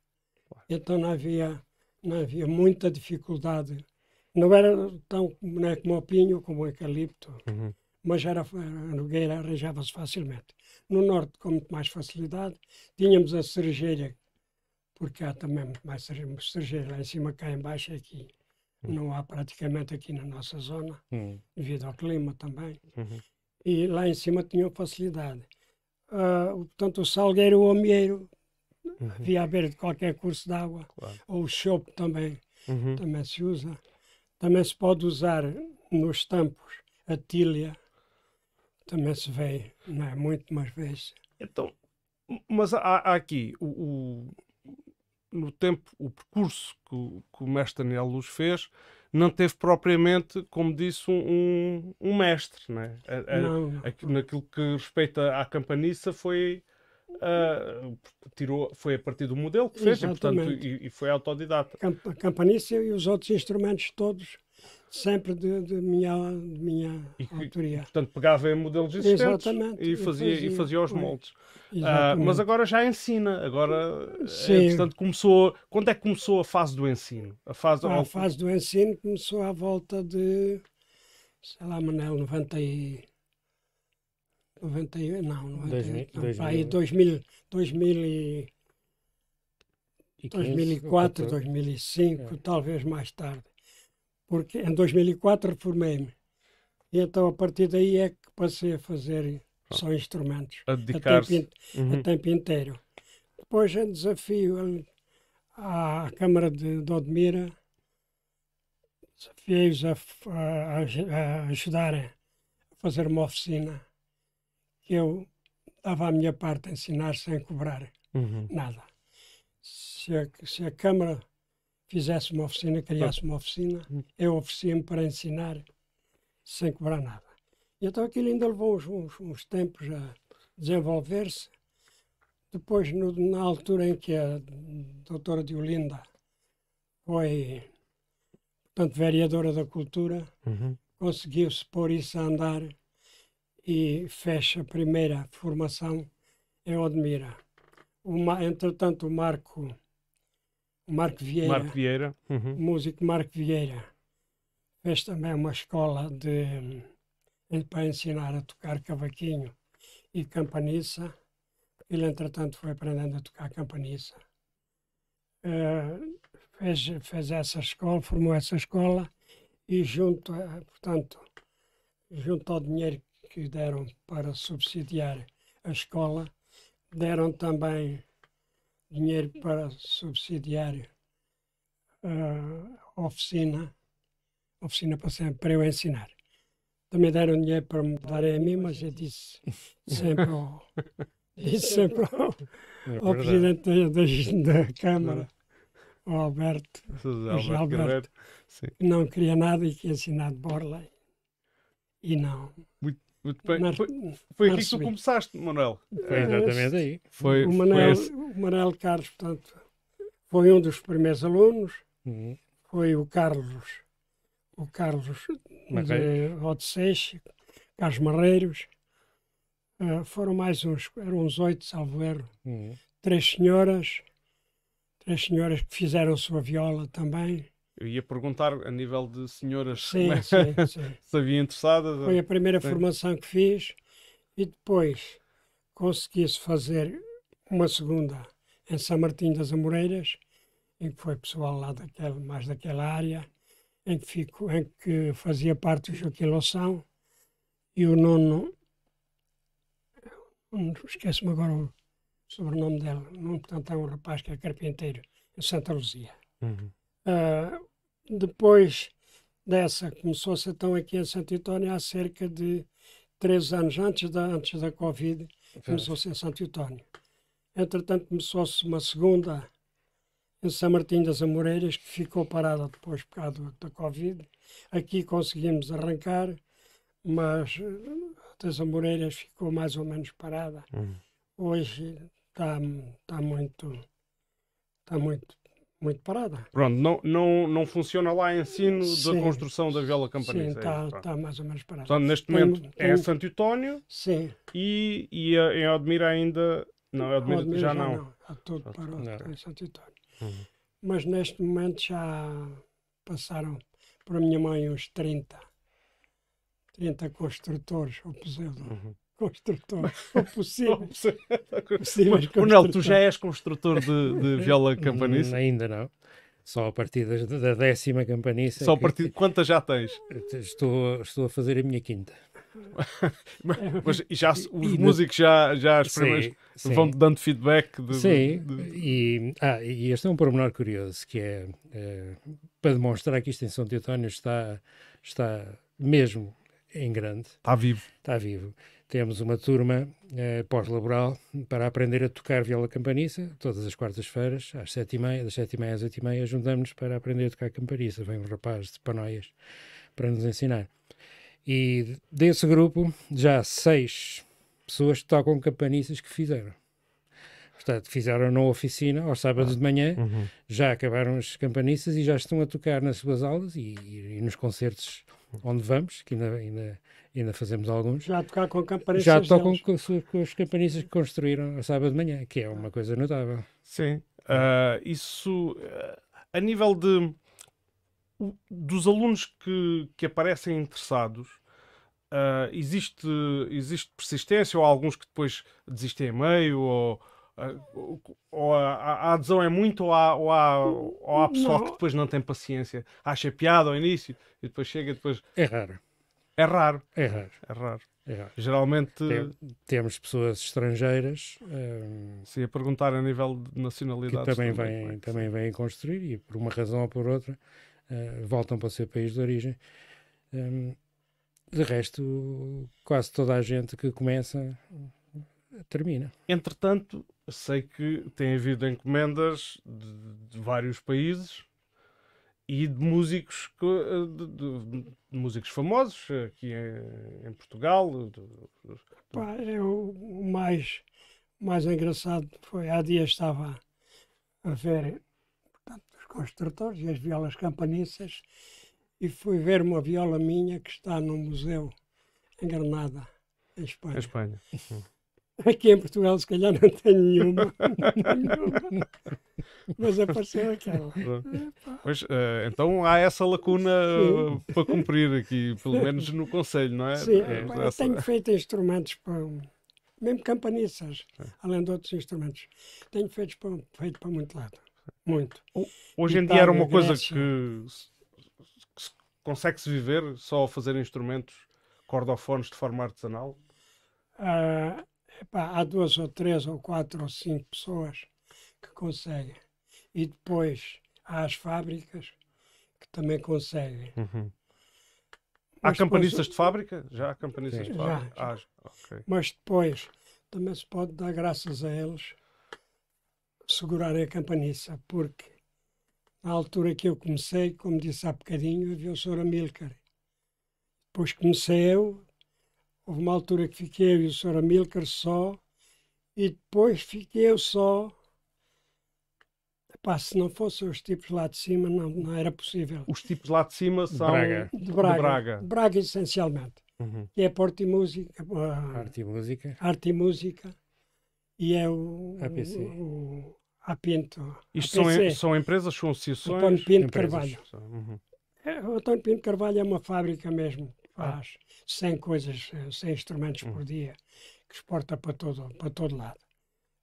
Speaker 2: Então não havia, não havia muita dificuldade. Não era tão né, como o pinho, como o eucalipto, uhum. mas era, a nogueira arranjava-se facilmente. No norte, com muito mais facilidade, tínhamos a cerejeira, porque há também muito mais cerejeira lá em cima, cá em baixo aqui. É uhum. Não há praticamente aqui na nossa zona, uhum. devido ao clima também. Uhum e lá em cima tinham facilidade. Uh, ah, portanto, o salgueiro ou amieiro uhum. via verde de qualquer curso d'água, claro. ou o chope também, uhum. também se usa. Também se pode usar nos tampos a tilha, também se vê, não é muito, mas vê-se.
Speaker 1: Então, mas há, há aqui o, o, no tempo, o percurso que, que o mestre Daniel Luz fez não teve propriamente, como disse, um, um, mestre. Né? A, a, não. A, naquilo que respeita à campaniça foi. Uh, tirou, foi a partir do modelo que fez e, portanto, e, e, foi autodidata.
Speaker 2: A campanice e os outros instrumentos todos sempre de, de minha, de minha e, autoria.
Speaker 1: Portanto, pegava em modelos existentes Exatamente, e, fazia, fazia, e fazia os moldes. Ah, mas agora já ensina. Agora, é Sim. portanto, começou. Quando é que começou a fase do ensino? A fase, ah, ao... a fase do
Speaker 2: ensino começou à volta de, sei lá, Manel, 90 e... 90, não, não, aí 2000, 2000 e, 2004, 2005, é. talvez mais tarde porque em 2004 reformei-me. E então, a partir daí é que passei a fazer só ah. instrumentos. A dedicar-se. A, uhum. a, tempo inteiro. Depois, em desafio à Câmara de, de Odmira, desafiei-os a, a, a a fazer uma oficina que eu dava a minha parte a ensinar sem cobrar uhum. nada. Se a, se a Câmara fizesse uma oficina, criasse uma oficina, hum. eu oferecia-me para ensinar sem cobrar nada. E então aquilo ainda levou uns, uns, uns tempos a desenvolver-se. Depois, no, na altura em que a doutora Diolinda foi, portanto, vereadora da cultura, uhum. conseguiu-se pôr isso a andar e fecha a primeira formação em Odmira. Uma, entretanto, o Marco Marco Vieira. Marco Vieira. Uhum. Músico Marco Vieira. Fez também uma escola de, eh, para ensinar a tocar cavaquinho e campaniça. Ele, entretanto, foi aprendendo a tocar campaniça. Uh, eh, fez, fez essa escola, formou essa escola e junto, eh, portanto, junto ao dinheiro que deram para subsidiar a escola, deram também dinheiro para subsidiar a ah, oficina, oficina para, sempre, para eu ensinar. Também deram dinheiro para me dar a mim, mas eu disse sempre ao, disse sempre ao, é ao presidente da, da Câmara, o Alberto, Alberto, Alberto que não queria nada e que ia ensinar de borla. E não.
Speaker 1: Muito muito bem. Mar... Foi, foi aqui que tu começaste, Manuel. Foi exatamente aí. Foi, o, Manuel, foi
Speaker 2: o Manuel Carlos, portanto, foi um dos primeiros alunos. Uhum. Foi o Carlos, o Carlos Odisseix, Carlos Marreiros. Uh, foram mais uns, eram uns oito, salvo erro. Uhum. Três senhoras, três senhoras que fizeram sua viola também.
Speaker 1: Eu ia perguntar a nível de senhoras sim, né? sim, sim. se havia interessadas. Foi a primeira sim. Né? formação
Speaker 2: que fiz e depois consegui-se fazer uma segunda em São Martim das Amoreiras, em que foi pessoal lá daquela, mais daquela área, em que, fico, em que fazia parte o Joaquim Loção e o nono, esqueço-me agora o sobrenome dele, não, portanto é um rapaz que é carpinteiro, em Santa Luzia. Uhum. Ah, depois dessa, começou-se tão aqui em Santo Antônio há cerca de três anos, antes da, antes da Covid, começou-se em Santo Antônio. Entretanto, começou-se uma segunda em São Martim das Amoreiras, que ficou parada depois por causa da Covid. Aqui conseguimos arrancar, mas eh, das Amoreiras ficou mais ou menos parada. Hum. Hoje está tá muito, tá muito muito parada.
Speaker 1: Pronto, não, não, não funciona lá ensino sim, da construção da viola campanista. Sim, está é tá,
Speaker 2: tá mais ou menos parada. Portanto, neste tem, momento tem, é Santo
Speaker 1: António sim. e, e eh, em Admira ainda.
Speaker 2: Não, Admira, Admira já, já não. Está tudo parou em Santo António. Uhum. Mas neste momento já passaram para a minha mãe uns 30. 30 construtores, ou pseudo. Uhum construtor. É possível.
Speaker 3: O Coronel, tu já
Speaker 4: és construtor de, de viola hum, campanista? Ainda não. Só a partir da, da décima campanista. Só a partir de quantas já tens? Estou, estou a fazer a minha quinta.
Speaker 1: mas já os e músicos já, já as primeiras
Speaker 3: vão dando
Speaker 4: feedback de, sim de... E, ah, e este é um pormenor curioso que é, é para demonstrar que isto em São Teotónio está está mesmo em grande está vivo está vivo temos uma turma eh, pós-laboral para aprender a tocar viola campaniça, todas as quartas-feiras, às sete e meia, das sete e meia às oito e meia, juntamos-nos para aprender a tocar campaniça. Vem um rapaz de Panoias para nos ensinar. E desse grupo, já seis pessoas tocam campaniças que fizeram. Portanto, fizeram na oficina, aos sábados de manhã, uhum. já acabaram as campaniças e já estão a tocar nas suas aulas e, e nos concertos onde vamos, que ainda, ainda, ainda fazemos alguns. Já tocar com campanistas. Já tocam com, com os campanistas que construíram a sábado de manhã, que é uma coisa notável. Sim. Uh, isso, uh, a
Speaker 1: nível de dos alunos que, que aparecem interessados, uh, existe, existe persistência ou há alguns que depois desistem a meio ou a, a adesão é muito ao, ou ao pessoal que depois não tem paciência, acha piada ao início e depois chega e depois. É raro. É raro. É raro. É raro. É raro.
Speaker 4: Geralmente. Tem, temos pessoas estrangeiras.
Speaker 1: Ehm, se a perguntar a nível de nacionalidade. Que também, também, vêm,
Speaker 4: também vêm construir e, por uma razão ou por outra, uh, voltam para o seu país de origem. Ehm, de resto, quase toda a gente que começa termina.
Speaker 1: Entretanto, sei que tem havido encomendas de, de vários países e de músicos, eh, de, de, de músicos famosos eh, aqui em, em Portugal. eu,
Speaker 2: é o mais, mais engraçado foi há dias estava a ver portanto, os construtores e as violas campaniças e fui ver uma viola minha que está no museu em Granada, em Espanha. Em Espanha. Aqui em Portugal, se calhar, não tenho nenhuma. Mas apareceu aquela.
Speaker 1: Pois, eh, então há essa lacuna Sim. para cumprir aqui, pelo menos no Conselho, não é? Sim, é, é eu essa... tenho
Speaker 2: feito instrumentos para. Mesmo campaniças, é. além de outros instrumentos. Tenho feito para, feito para muito lado. Muito. Hoje em Itália, dia era uma coisa Grécia,
Speaker 1: que consegue-se viver só a fazer instrumentos cordofones de forma artesanal?
Speaker 2: Uh, Epá, há duas ou três ou quatro ou cinco pessoas que conseguem. E depois há as fábricas que também conseguem. Uhum. Há campanistas depois... de
Speaker 1: fábrica? Já há campanistas Sim, de fábrica? Já, já. Ah, okay. Mas
Speaker 2: depois também se pode dar graças a eles segurarem a campanista porque na altura que eu comecei, como disse há bocadinho, havia o Sr. Amílcar. Depois comecei eu, Houve uma altura que fiquei eu e o Sr. Amilcar só, e depois fiquei eu só. Epá, se não fossem os tipos lá de cima, não, não era possível. Os tipos lá de cima são Braga. de Braga. De Braga. Braga essencialmente. Uhum. Que é Porto e Música. Uh, arte e Música. Arte e Música. E é o. APC. O, a Pinto. Isto APC. são, são
Speaker 1: empresas, são associações? António Pinto empresas. Carvalho. Uhum.
Speaker 2: É, o António Pinto Carvalho é uma fábrica mesmo. Ah. faz 100 coisas, 100 eh, instrumentos por uhum. dia, que exporta para todo, para todo lado.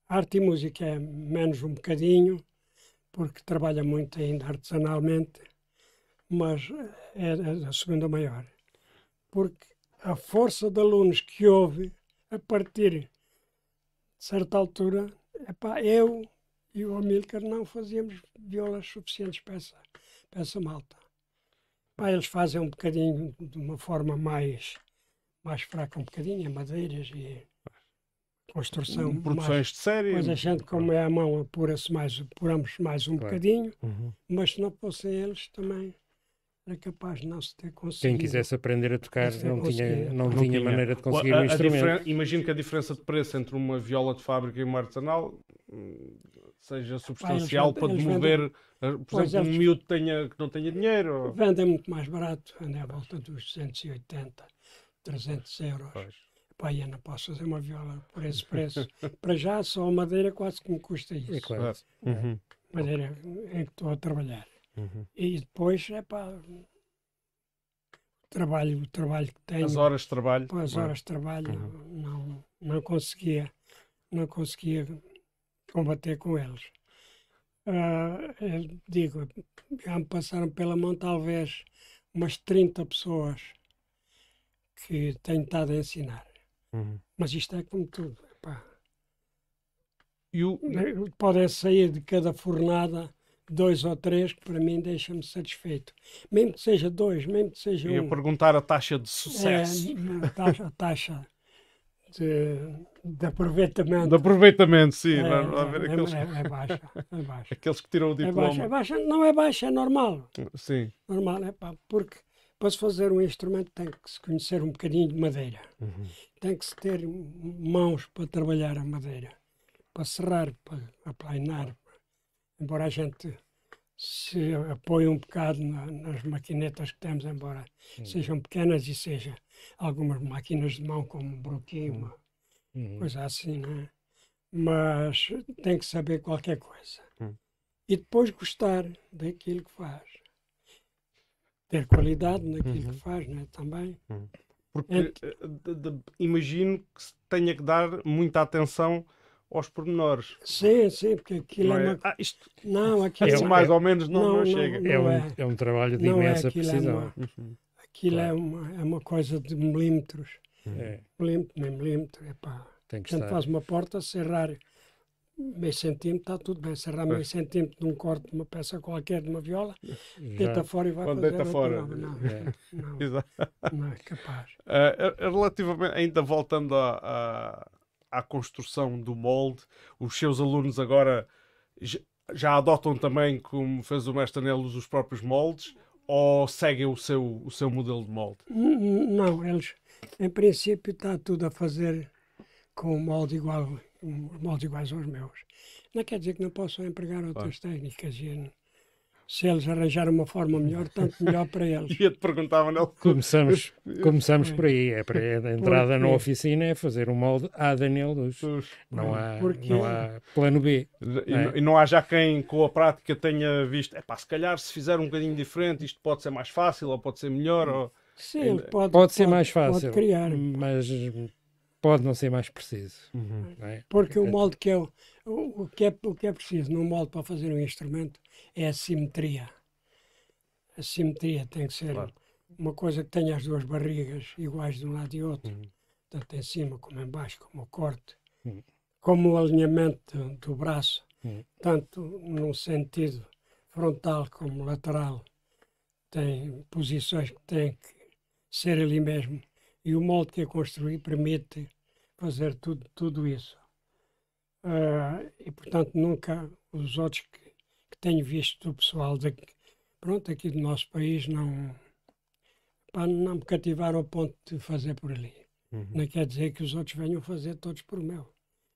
Speaker 2: Arte e música é menos um bocadinho, porque trabalha muito ainda artesanalmente, mas eh, é, é a segunda maior. Porque a força de alunos que houve a partir de certa altura, epá, eu e o Amílcar não fazíamos violas suficientes para essa, para essa malta. Pá, eles fazem um bocadinho de uma forma mais, mais fraca, um bocadinho, é madeiras e construção. Um, produções mais, de série. Mas a gente, como é a mão, apura-se mais, apuramos mais um claro. bocadinho, uhum. mas se não fossem eles também era capaz de não se ter conseguido. Quem quisesse aprender a tocar não,
Speaker 4: tinha, não, não tinha, maneira de conseguir a, um instrumento.
Speaker 1: Imagino que a diferença de preço entre uma viola de fábrica e uma artesanal hum, seja substancial ah, vendem, para demover, vendem, por exemplo, um miúdo tenha, que não tenha dinheiro. Ou...
Speaker 2: Vendem muito mais barato, andam à volta dos 280, 300 euros. Pois. ainda eu não posso fazer uma viola por esse preço. para já, só a madeira quase que me custa isso. É claro. Uhum. Madeira em é que estou a trabalhar. Uhum. E depois é para trabalho, o trabalho que tenho. As horas de trabalho. As é? horas de trabalho uhum. não, não conseguia, não conseguia combater com eles. Uh, digo, já me passaram pela mão talvez umas 30 pessoas que tenho estado a ensinar. Uhum. Mas isto é como tudo. Pá. o Podem sair de cada fornada dois ou três que para mim deixam-me satisfeito. Mesmo que seja dois, mesmo que seja Ia um. Ia perguntar a taxa de sucesso. É, a taxa, a taxa de, de, aproveitamento. De aproveitamento, sim. É, é? é, aqueles... é, é baixa,
Speaker 1: é baixa. aqueles que tiram o é diploma. Baixa, é
Speaker 2: baixa, não é baixa, é normal. Sim. Normal, é pá, porque para se fazer um instrumento tem que se conhecer um bocadinho de madeira. Uhum. Tem que se ter mãos para trabalhar a madeira. Para serrar, para aplainar, embora a gente se apoie um bocado na, nas maquinetas que temos, embora sejam pequenas e sejam algumas máquinas de mão, como um broquinho, uhum. uma uhum. coisa assim, né? mas tem que saber qualquer coisa. Hum. E depois gostar daquilo que faz. Ter qualidade naquilo que uhum. faz né? também. Hum. Porque
Speaker 1: é imagino que tenha que dar muita atenção aos
Speaker 2: pormenores. Sim, sim, porque aquilo não é, é? uma... ah, isto... Não, aquilo é, mais é... ou menos não, não, não chega. Não, é, um, é. é um trabalho de é, imensa é precisão. É uma... uhum. Aquilo claro. é, uma, é uma coisa de milímetros. Uhum. É. Milímetro, nem milímetro, epá. Tem que Tanto estar. faz uma porta, serrar meio centímetro, está tudo bem. Serrar meio centímetro de um corte de uma peça qualquer, de uma viola, Já. deita fora e vai Quando fazer deita fora. Não, Não, não, não, é capaz.
Speaker 1: Uh, relativamente, ainda voltando a, a à construção do molde. Os seus alunos agora já adotam também, como fez o mestre Nelos, os próprios moldes ou seguem o seu, o seu modelo de molde?
Speaker 2: Não, eles em princípio está tudo a fazer com um molde igual, moldes iguais aos meus. Não quer dizer que não possam empregar outras claro. técnicas e se eles arranjaram uma forma melhor, tanto melhor para eles. eu te perguntar, Manuel. Começamos, começamos por
Speaker 4: aí. É para a é entrada na oficina é fazer um molde a Daniel Luz. Não há, não há plano B. E não, é?
Speaker 1: e não há já quem com a prática tenha visto, é pá, se calhar se fizer um bocadinho diferente, isto pode ser mais fácil ou pode ser melhor. Ou... Sim, pode, pode, pode ser mais fácil.
Speaker 4: Pode criar. Mas pode não ser mais preciso. Uhum. É? Porque o molde
Speaker 2: que é o, o, que é o que é preciso num molde para fazer um instrumento é a simetria. A simetria tem que ser claro. uma coisa que tenha as duas barrigas iguais de um lado e outro, uhum. tanto em cima como em baixo, como o corte, uhum. como o alinhamento do, do braço, uhum. tanto num sentido frontal como lateral. Tem posições que têm que ser ali mesmo e o molde que eu construí permite fazer tudo, tudo isso. Uh, e portanto nunca os outros que, que tenho visto do pessoal daqui, pronto, aqui do nosso país não, pá, não me cativaram ao ponto de fazer por ali. Uhum. Não quer dizer que os outros venham fazer todos por meu.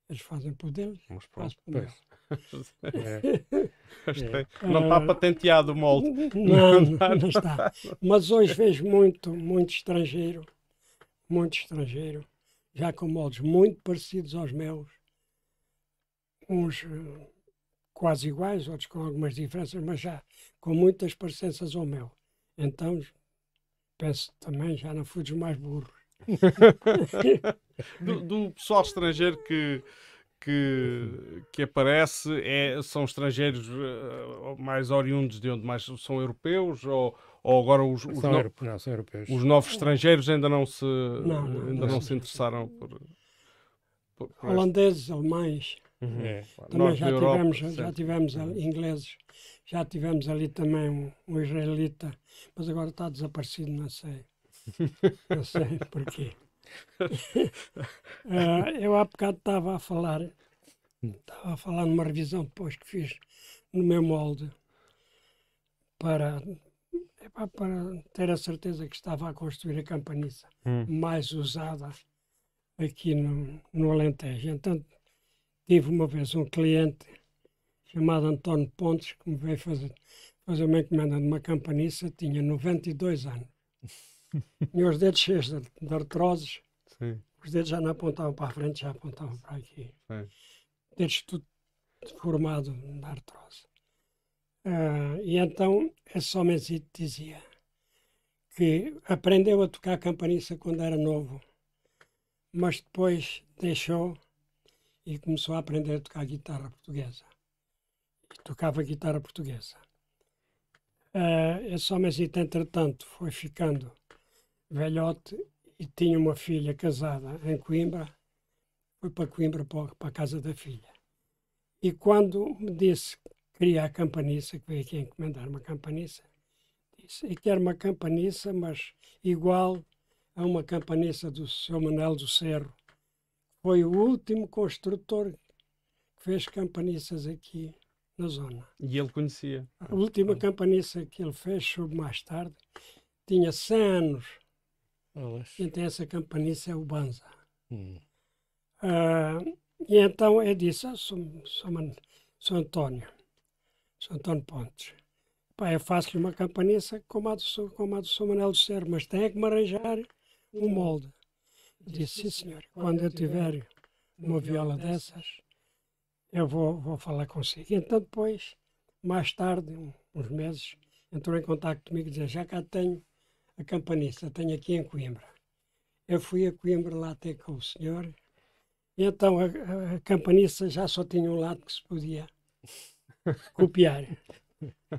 Speaker 2: Eles fazem por deles, Mas pronto, por meu. É. É. Não está ah, patenteado o molde. Não, não, não, está. Mas hoje vejo muito, muito estrangeiro muito estrangeiro, já com moldes muito parecidos aos meus, uns eh, quase iguais, outros com algumas diferenças, mas já com muitas parecenças ao meu. Então, penso também, já não fui dos mais burros. do,
Speaker 1: do, pessoal estrangeiro que, que, que aparece, é, são estrangeiros eh, mais oriundos de onde mais são europeus ou ou agora os, os, são, no... europe... não, são europeus. os novos estrangeiros ainda não se, não, não, ainda não, se interessaram por, por, por holandeses,
Speaker 2: este... alemães. Uhum. É. é. Também já tivemos, já tivemos uhum. ingleses, já tivemos ali também um, um, israelita, mas agora está desaparecido, não sei. não sei porquê. uh, eu há bocado estava a falar, estava a falar numa revisão depois que fiz no meu molde para epá, para ter a certeza que estava a construir a campaniça hum. mais usada aqui no, no Alentejo. Então, tive uma vez um cliente chamado António Pontes que me veio fazer, fazer uma encomenda de uma campaniça, tinha 92 anos. Tinha os dedos cheios de, de artroses, Sim. os dedos já não apontavam para a frente, já apontavam para aqui. Sim. Dedos tudo formado de artrose. Ah, e então a é Somenzito dizia que aprendeu a tocar campaniça quando era novo, mas depois deixou e começou a aprender a tocar guitarra portuguesa. E tocava guitarra portuguesa. Uh, esse homenzito, entretanto, foi ficando velhote e tinha uma filha casada em Coimbra. Foi para Coimbra, para, para a casa da filha. E quando me disse cria a campaniça, que veio aqui encomendar uma campaniça. Disse, e quer uma campaniça, mas igual a uma campaniça do seu Manuel do Cerro. Foi o último construtor que fez campaniças aqui na zona. E ele conhecia? A última ah. campaniça que ele fez, soube mais tarde, tinha 100 anos. Elas. Então essa campaniça é o Banza. Hum. Ah, e então eu disse, ah, sou, sou, sou António, António Pontes. Pá, eu é faço-lhe uma campaniça é como a do, São, como a do São Manuel do Cerro, mas tem que me arranjar um molde. Eu disse, sim senhor, quando eu tiver uma viola dessas, eu vou, vou falar consigo. E então depois, mais tarde, uns meses, entrou em contato comigo e disse, já cá tenho a campanista, tenho aqui em Coimbra. Eu fui a Coimbra lá até com o senhor, e então a, a campanista já só tinha um lado que se podia copiar.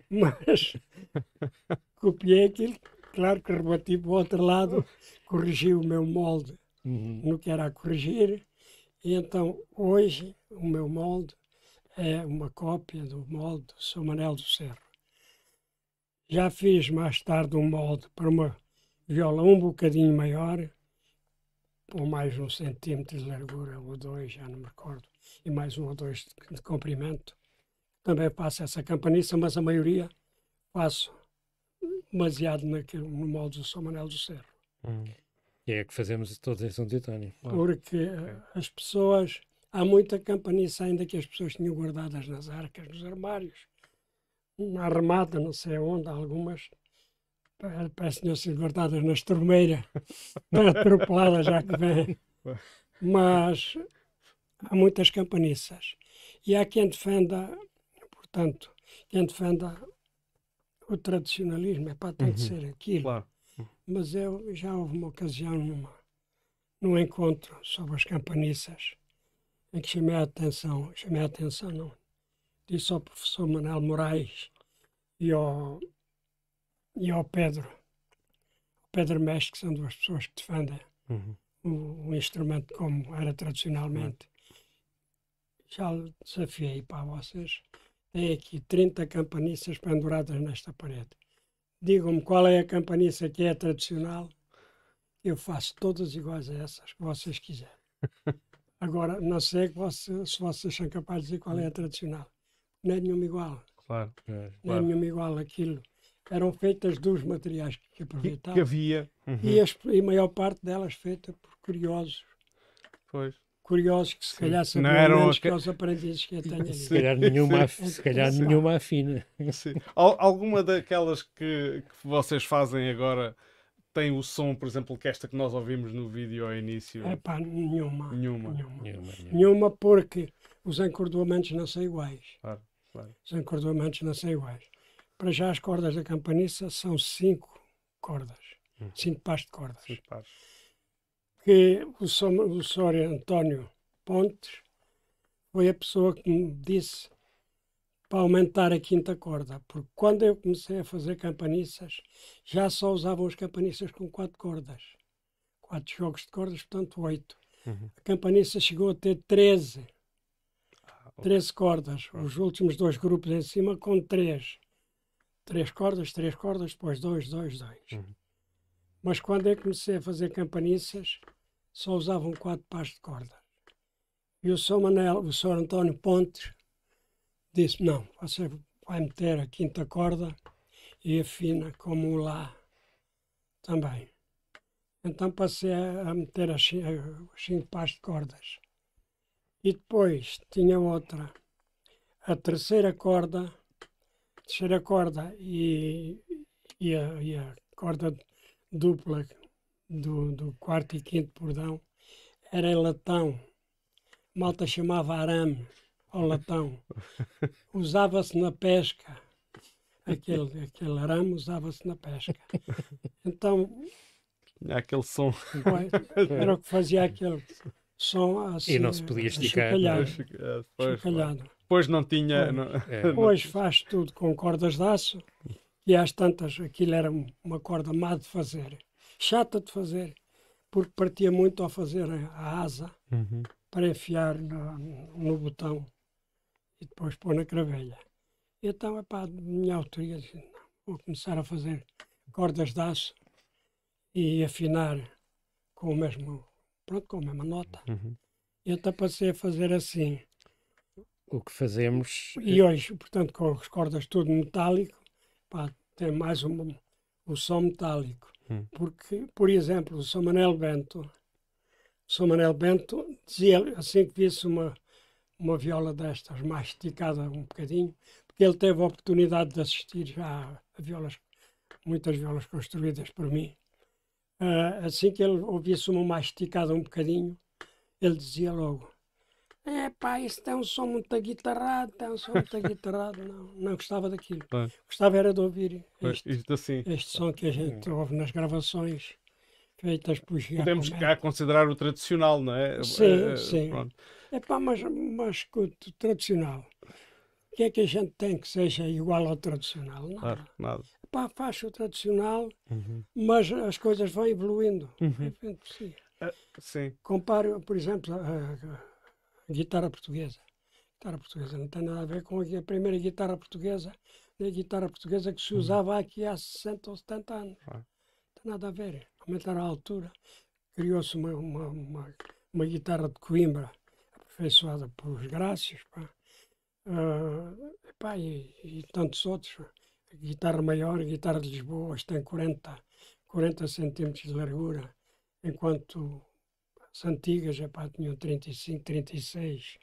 Speaker 2: Mas copiei aquilo, claro que rebati para o outro lado, corrigi o meu molde uhum. no que era a corrigir. E então, hoje, o meu molde é uma cópia do molde do São Manuel do Cerro. Já fiz mais tarde um molde para uma viola um bocadinho maior, ou mais um centímetro de largura, ou dois, já não me recordo, e mais um ou dois de, de comprimento também faço essa campanista, mas a maioria faço baseado naquilo, no modo do São Manuel do Cerro.
Speaker 4: Hum. E é que fazemos todos em São Titânio.
Speaker 2: Porque eh, as pessoas, há muita campaniça ainda que as pessoas tinham guardadas nas arcas, nos armários, na armada, não sei onde, algumas eh, parece que ser guardadas nas tormeiras, para atropeladas já que vem. Mas há muitas campaniças. E há quem defenda Portanto, quem defende o tradicionalismo é para tem uhum. de ser aquilo. Claro. Mas eu já houve uma ocasião numa, num encontro sobre as campaniças em que chamei a atenção, chamei a atenção, não, disse ao professor Manuel Moraes e ao, e ao Pedro, o Pedro Mestre, que são duas pessoas que defendem uhum. o, o, instrumento como era tradicionalmente. Uhum. Já desafiei para vocês tem aqui 30 campaniças penduradas nesta parede. Digam-me qual é a campaniça que é tradicional. Eu faço todas iguais a essas que vocês quiserem. Agora, não sei você, se vocês são capazes de dizer qual é a tradicional. Não é nenhuma igual. Claro. É, Não é nenhuma igual aquilo. Eram feitas dos materiais que aproveitavam. Que havia. Uhum. E, e a maior parte delas feita por curiosos. Pois curiosos que se calhar são não eram menos que... os aprendizes que eu tenho ali. Se calhar nenhuma, se calhar nenhuma
Speaker 4: afina. Sim.
Speaker 2: Alguma
Speaker 1: daquelas que, que, vocês fazem agora tem o som, por exemplo, que esta que nós ouvimos no vídeo ao início? É pá, nenhuma. Nenhuma. Nenhuma, nenhuma,
Speaker 2: nenhuma porque os encordoamentos não são iguais. Claro, claro. Os encordoamentos não são iguais. Para já as cordas da campaniça são cinco cordas. Hum. Cinco pares de cordas. Cinco pares que o senhor António Pontes foi a pessoa que me disse para aumentar a quinta corda, porque quando eu comecei a fazer campaniças, já só usavam as campaniças com quatro cordas, quatro jogos de cordas, portanto oito. Uhum. A campaniça chegou a ter 13, 13 ah, cordas, os últimos dois grupos em cima com três. Três cordas, três cordas, depois dois, dois, dois. Uhum. Mas quando eu comecei a fazer campaniças, só usavam quatro pares de corda. E o Sr. Manuel o Sr. António Pontes, disse, não, você vai meter a quinta corda e afina como o lá também. Então passei a meter as cinco pares de cordas. E depois tinha outra. A terceira corda, a terceira corda e, e, a, e a corda dupla do, do quarto e quinto bordão era em latão. Malta chamava arame ao latão. Usava-se na pesca. Aquele, aquele arame usava-se na pesca. Então.
Speaker 1: Aquele som. Era o que
Speaker 2: fazia aquele som assim. E não se podia esticar. Chacalhado. É? Pois, pois
Speaker 1: não tinha. depois não, é. pois
Speaker 2: faz tudo com cordas de aço e às tantas aquilo era uma corda má de fazer chata de fazer, porque partia muito ao fazer a asa uhum. para enfiar no, no, botão e depois pôr na cravelha. Então, é pá, de minha autoria, vou começar a fazer cordas de aço e afinar com o mesmo, pronto, com a mesma nota. Uhum. Então passei a fazer assim.
Speaker 4: O que fazemos...
Speaker 2: E é hoje, portanto, com as cordas tudo metálico, pá, tem mais um, um som metálico. Hum. Porque, por exemplo, o São Manuel Bento, São Manuel Bento dizia assim que visse uma, uma viola destas masticada um bocadinho, porque ele teve a oportunidade de assistir já a violas, muitas violas construídas por mim. Uh, assim que ele ouvisse uma masticada um bocadinho, ele dizia logo: é pá, isso tem é um som muito guitarrado, tem é um som muito guitarrado. Não, não gostava daquilo. Gostava era de ouvir este, Isto assim. este som que a gente hum. ouve nas gravações feitas por Giacometti. Podemos
Speaker 1: cá considerar o tradicional, não é? é sim, é, sim.
Speaker 2: É pá, mas, mas escuto, tradicional. O que é que a gente tem que seja igual ao tradicional? Nada.
Speaker 1: Claro, nada.
Speaker 2: Pá, faz o tradicional, uhum. mas as coisas vão evoluindo. Uhum. De repente, sim.
Speaker 1: Uh, sim.
Speaker 2: Comparo, por exemplo, a, a guitarra portuguesa. Guitarra portuguesa não tem nada a ver com a primeira guitarra portuguesa, nem a guitarra portuguesa que se uhum. usava aqui há 60 ou 70 anos. Não tem nada a ver. Aumentaram a altura, criou-se uma, uma, uma, uma, guitarra de Coimbra, aperfeiçoada pelos Grácios, pá. Uh, ah, pá, e, e, tantos outros. A guitarra maior, a guitarra de Lisboa, tem 40, 40 centímetros de largura, enquanto as antigas, epá, é tinham 35, 36,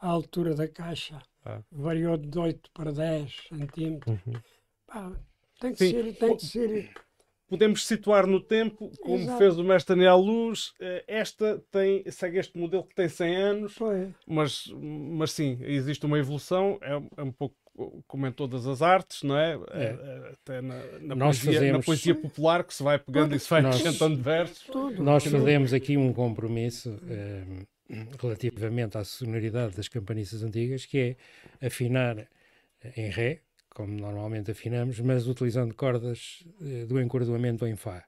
Speaker 2: a altura da caixa ah. variou de 8 para 10 centímetros. Uhum. Pá, tem que Sim. ser, tem que ser.
Speaker 1: Podemos situar no tempo, como Exato. fez o mestre Daniel Luz, eh, esta tem, segue este modelo que tem 100 anos, Mas, mas sim, existe uma evolução, é, é um pouco como em todas as artes, não é? é. Até na, na, poesia, fazemos... na, poesia, popular que se vai pegando Tudo. e se vai acrescentando nós... versos. Tudo. Nós fazemos
Speaker 4: aqui um compromisso eh, relativamente à sonoridade das campaniças antigas, que é afinar em Ré, como normalmente afinamos, mas utilizando cordas eh, do encordoamento em Fá.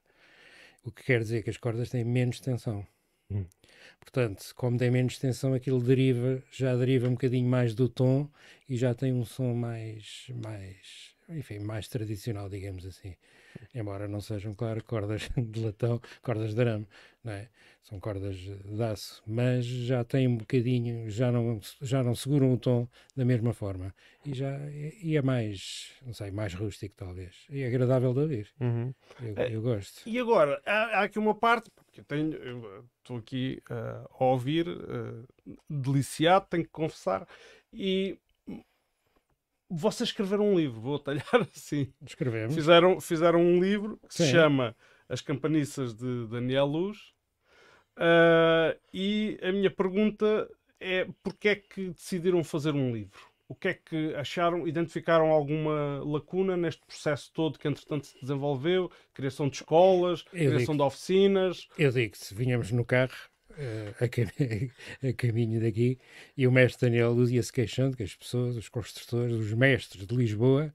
Speaker 4: O que quer dizer que as cordas têm menos tensão. Hum. Portanto, como tem menos tensão, aquilo deriva, já deriva um bocadinho mais do tom e já tem um som mais, mais enfim, mais tradicional, digamos assim. Embora não sejam, claro, cordas de latão, cordas de arame, não é? São cordas de aço, mas já tem um bocadinho, já não, já não seguram o tom da mesma forma. E já e é mais, não sei, mais rústico talvez. E é agradável de ouvir. Uhum. Eu, eu, gosto. E agora, há, há aqui uma parte que eu tenho,
Speaker 1: eu eh, estou aqui uh, a ouvir, uh, deliciado, tenho que confessar, e vocês escreveram um livro, vou talhar assim. Escrevemos. Fizeram, fizeram um livro que Sim. se chama As Campaniças de Daniel Luz. Uh, e a minha pergunta é porquê é que decidiram fazer um livro? o que é que acharam? Identificaram alguma lacuna neste processo todo que, entretanto, se desenvolveu? Criação de escolas, eu criação de oficinas? Eu digo, que se
Speaker 4: vinhamos no carro, eh, a, cam a, caminho daqui, e o mestre Daniel Luz ia se queixando que as pessoas, os construtores, os mestres de Lisboa,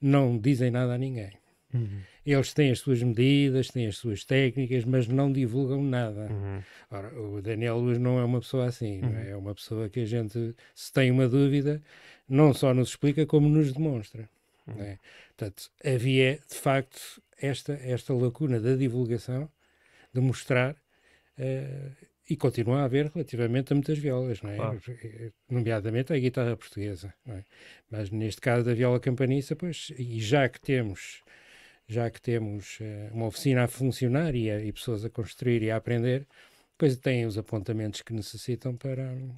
Speaker 4: não dizem nada a ninguém. Uhum. Eles têm as suas medidas, têm as suas técnicas, mas não divulgam nada. Uhum. Ora, o Daniel Luz não é uma pessoa assim, é? uhum. é? é? uma pessoa que a gente, se tem uma dúvida, não só nos explica, como nos demonstra. Uhum. É? Portanto, havia de facto esta, esta lacuna da divulgação, de mostrar. Uh, e continua a haver relativamente a muitas violas, não é? Claro. Nomeadamente a guitarra portuguesa, é? Mas neste caso da viola campaniça, pois, e já que temos já que temos eh, uma oficina a funcionar e, e pessoas a construir e a aprender, depois têm os apontamentos que necessitam para hum,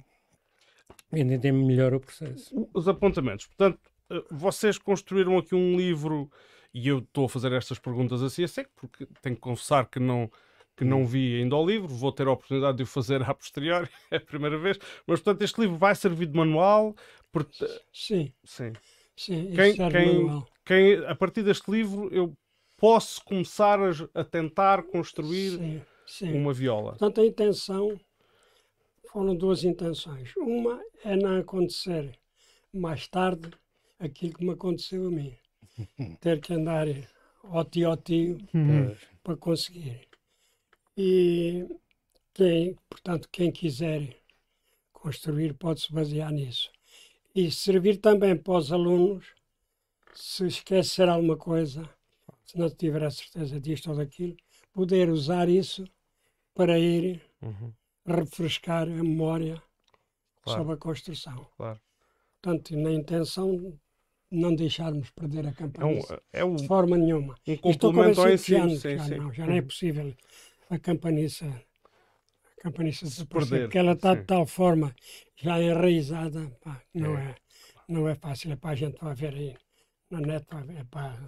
Speaker 4: entender melhor o processo.
Speaker 1: Os apontamentos. Portanto, eh, vocês construíram aqui um livro e eu estou a fazer estas perguntas assim a seco, porque tenho que confessar que não, que não hum. vi ainda o livro, vou ter a oportunidade de o fazer a posteriori, é a primeira vez, mas portanto este livro vai servir de manual.
Speaker 2: Porque... Sim. Sim. Sim, quem, quem, manual.
Speaker 1: quem, a partir deste
Speaker 2: livro eu posso começar a, a tentar construir sim, sim. uma viola. Portanto, a intenção foram duas intenções. Uma é não acontecer mais tarde aquilo que me aconteceu a mim. Ter que andar ao tio tio para conseguir. E quem, portanto, quem quiser construir pode-se basear nisso. E servir também para os alunos, se esquecer alguma coisa, se não tiver a certeza disto ou daquilo, poder usar isso para ir uhum. refrescar a memória claro. sobre a construção. Claro. Portanto, na intenção não deixarmos perder a campanha é um, é um, de forma nenhuma. Um complemento ao ensino. Anos, sim, já, sim. Não, já não é possível a campanha a se perder, porque ela está de tal forma já enraizada, pá, não, é. é. não é fácil, é para a gente vai ver aí na é para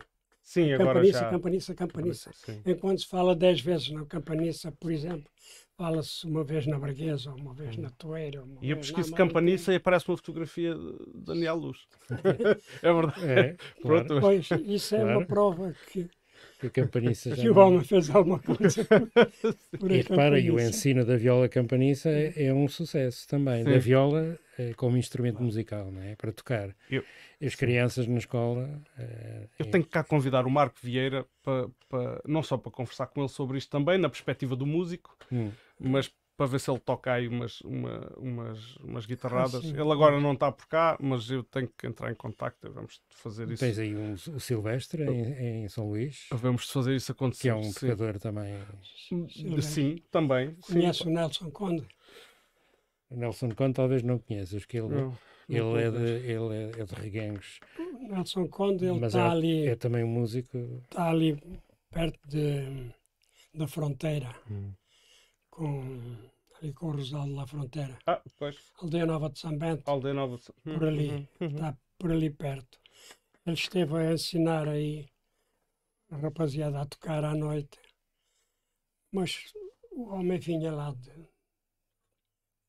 Speaker 2: Sim, agora campaniça, já... campaniça, campaniça, campaniça. Enquanto se fala dez vezes na campaniça, por exemplo, fala-se uma vez na Braguesa, uma vez hum. na Toeira.
Speaker 1: e eu pesquiso campaniça e aparece uma fotografia de Daniel Luz. é verdade. É, claro.
Speaker 2: Pronto. Pois, isso é claro. uma prova
Speaker 4: que que o campanista já. Que o Alma fez alguma coisa. Por e repara, e o ensino da viola campaniça é, é um sucesso também, Sim. da viola eh, como instrumento musical, não é? Para tocar. Eu... As crianças na escola. Eh, Eu é tenho que cá convidar o
Speaker 1: Marco Vieira, para, para, não só para conversar com ele sobre isto também, na perspectiva do músico, hum. mas para ver se ele toca aí umas, uma, umas, umas guitarradas. Ah, ele agora não está por cá, mas eu tenho que entrar em contacto. Vamos fazer isso. Tens aí um, o
Speaker 4: Silvestre em, em, São Luís. Vamos fazer isso acontecer. Que é um tocador também.
Speaker 2: Silvestre. Hum, sim, também. Conhece o Nelson Conde?
Speaker 4: Nelson Conde talvez não conheças, que ele, não, ele, é, de, ele é, é de Reguengos.
Speaker 2: Nelson Conde, ele está é,
Speaker 4: ali. É também um músico.
Speaker 2: Está ali perto de, da fronteira. Hum com ali com o Rosal da Fronteira. Ah, pois. Aldeia Nova de São Bento. Aldeia Nova de São Por ali, uhum, uhum. está por ali perto. Ele esteve a ensinar aí a rapaziada a tocar à noite. Mas o homem vinha lá de,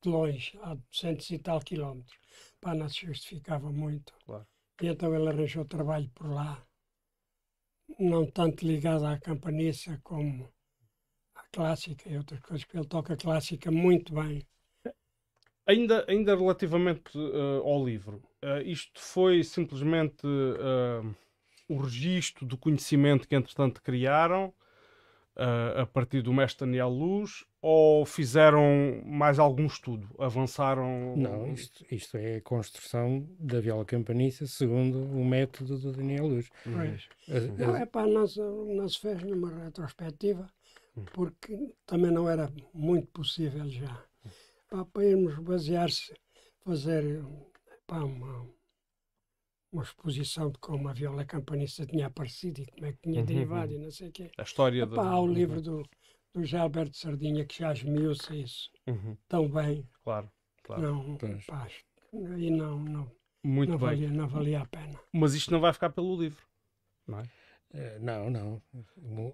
Speaker 2: de longe, a 200 e tal quilómetros. Pá, não se justificava muito. Claro. E então ele arranjou trabalho por lá. Não tanto ligado à campaniça como clássica e outras coisas, porque ele toca clássica muito bem.
Speaker 1: Ainda, ainda relativamente uh, ao livro, uh, isto foi simplesmente uh,
Speaker 2: o registro
Speaker 1: do conhecimento que, entretanto, criaram a partir do mestre Daniel Luz ou
Speaker 4: fizeram mais algum estudo? Avançaram? Não, isto, isto é a construção da viola campanícia segundo o método do Daniel Luz. Uhum. Não, é
Speaker 2: para a nossa, o fez numa retrospectiva porque também não era muito possível já. Pá, para irmos basear-se, fazer uma, uma exposição de como a viola campanista tinha aparecido e como é que tinha uhum, uhum. derivado e não sei o quê. A história Epá, do... Há o livro do, do Gilberto Sardinha que já esmiuça isso uhum. tão bem. Claro, claro. Não, pá, e não,
Speaker 4: não, Muito não, bem. Valia, não valia a pena. Mas isto não vai ficar pelo livro, não é? Eh, não, não.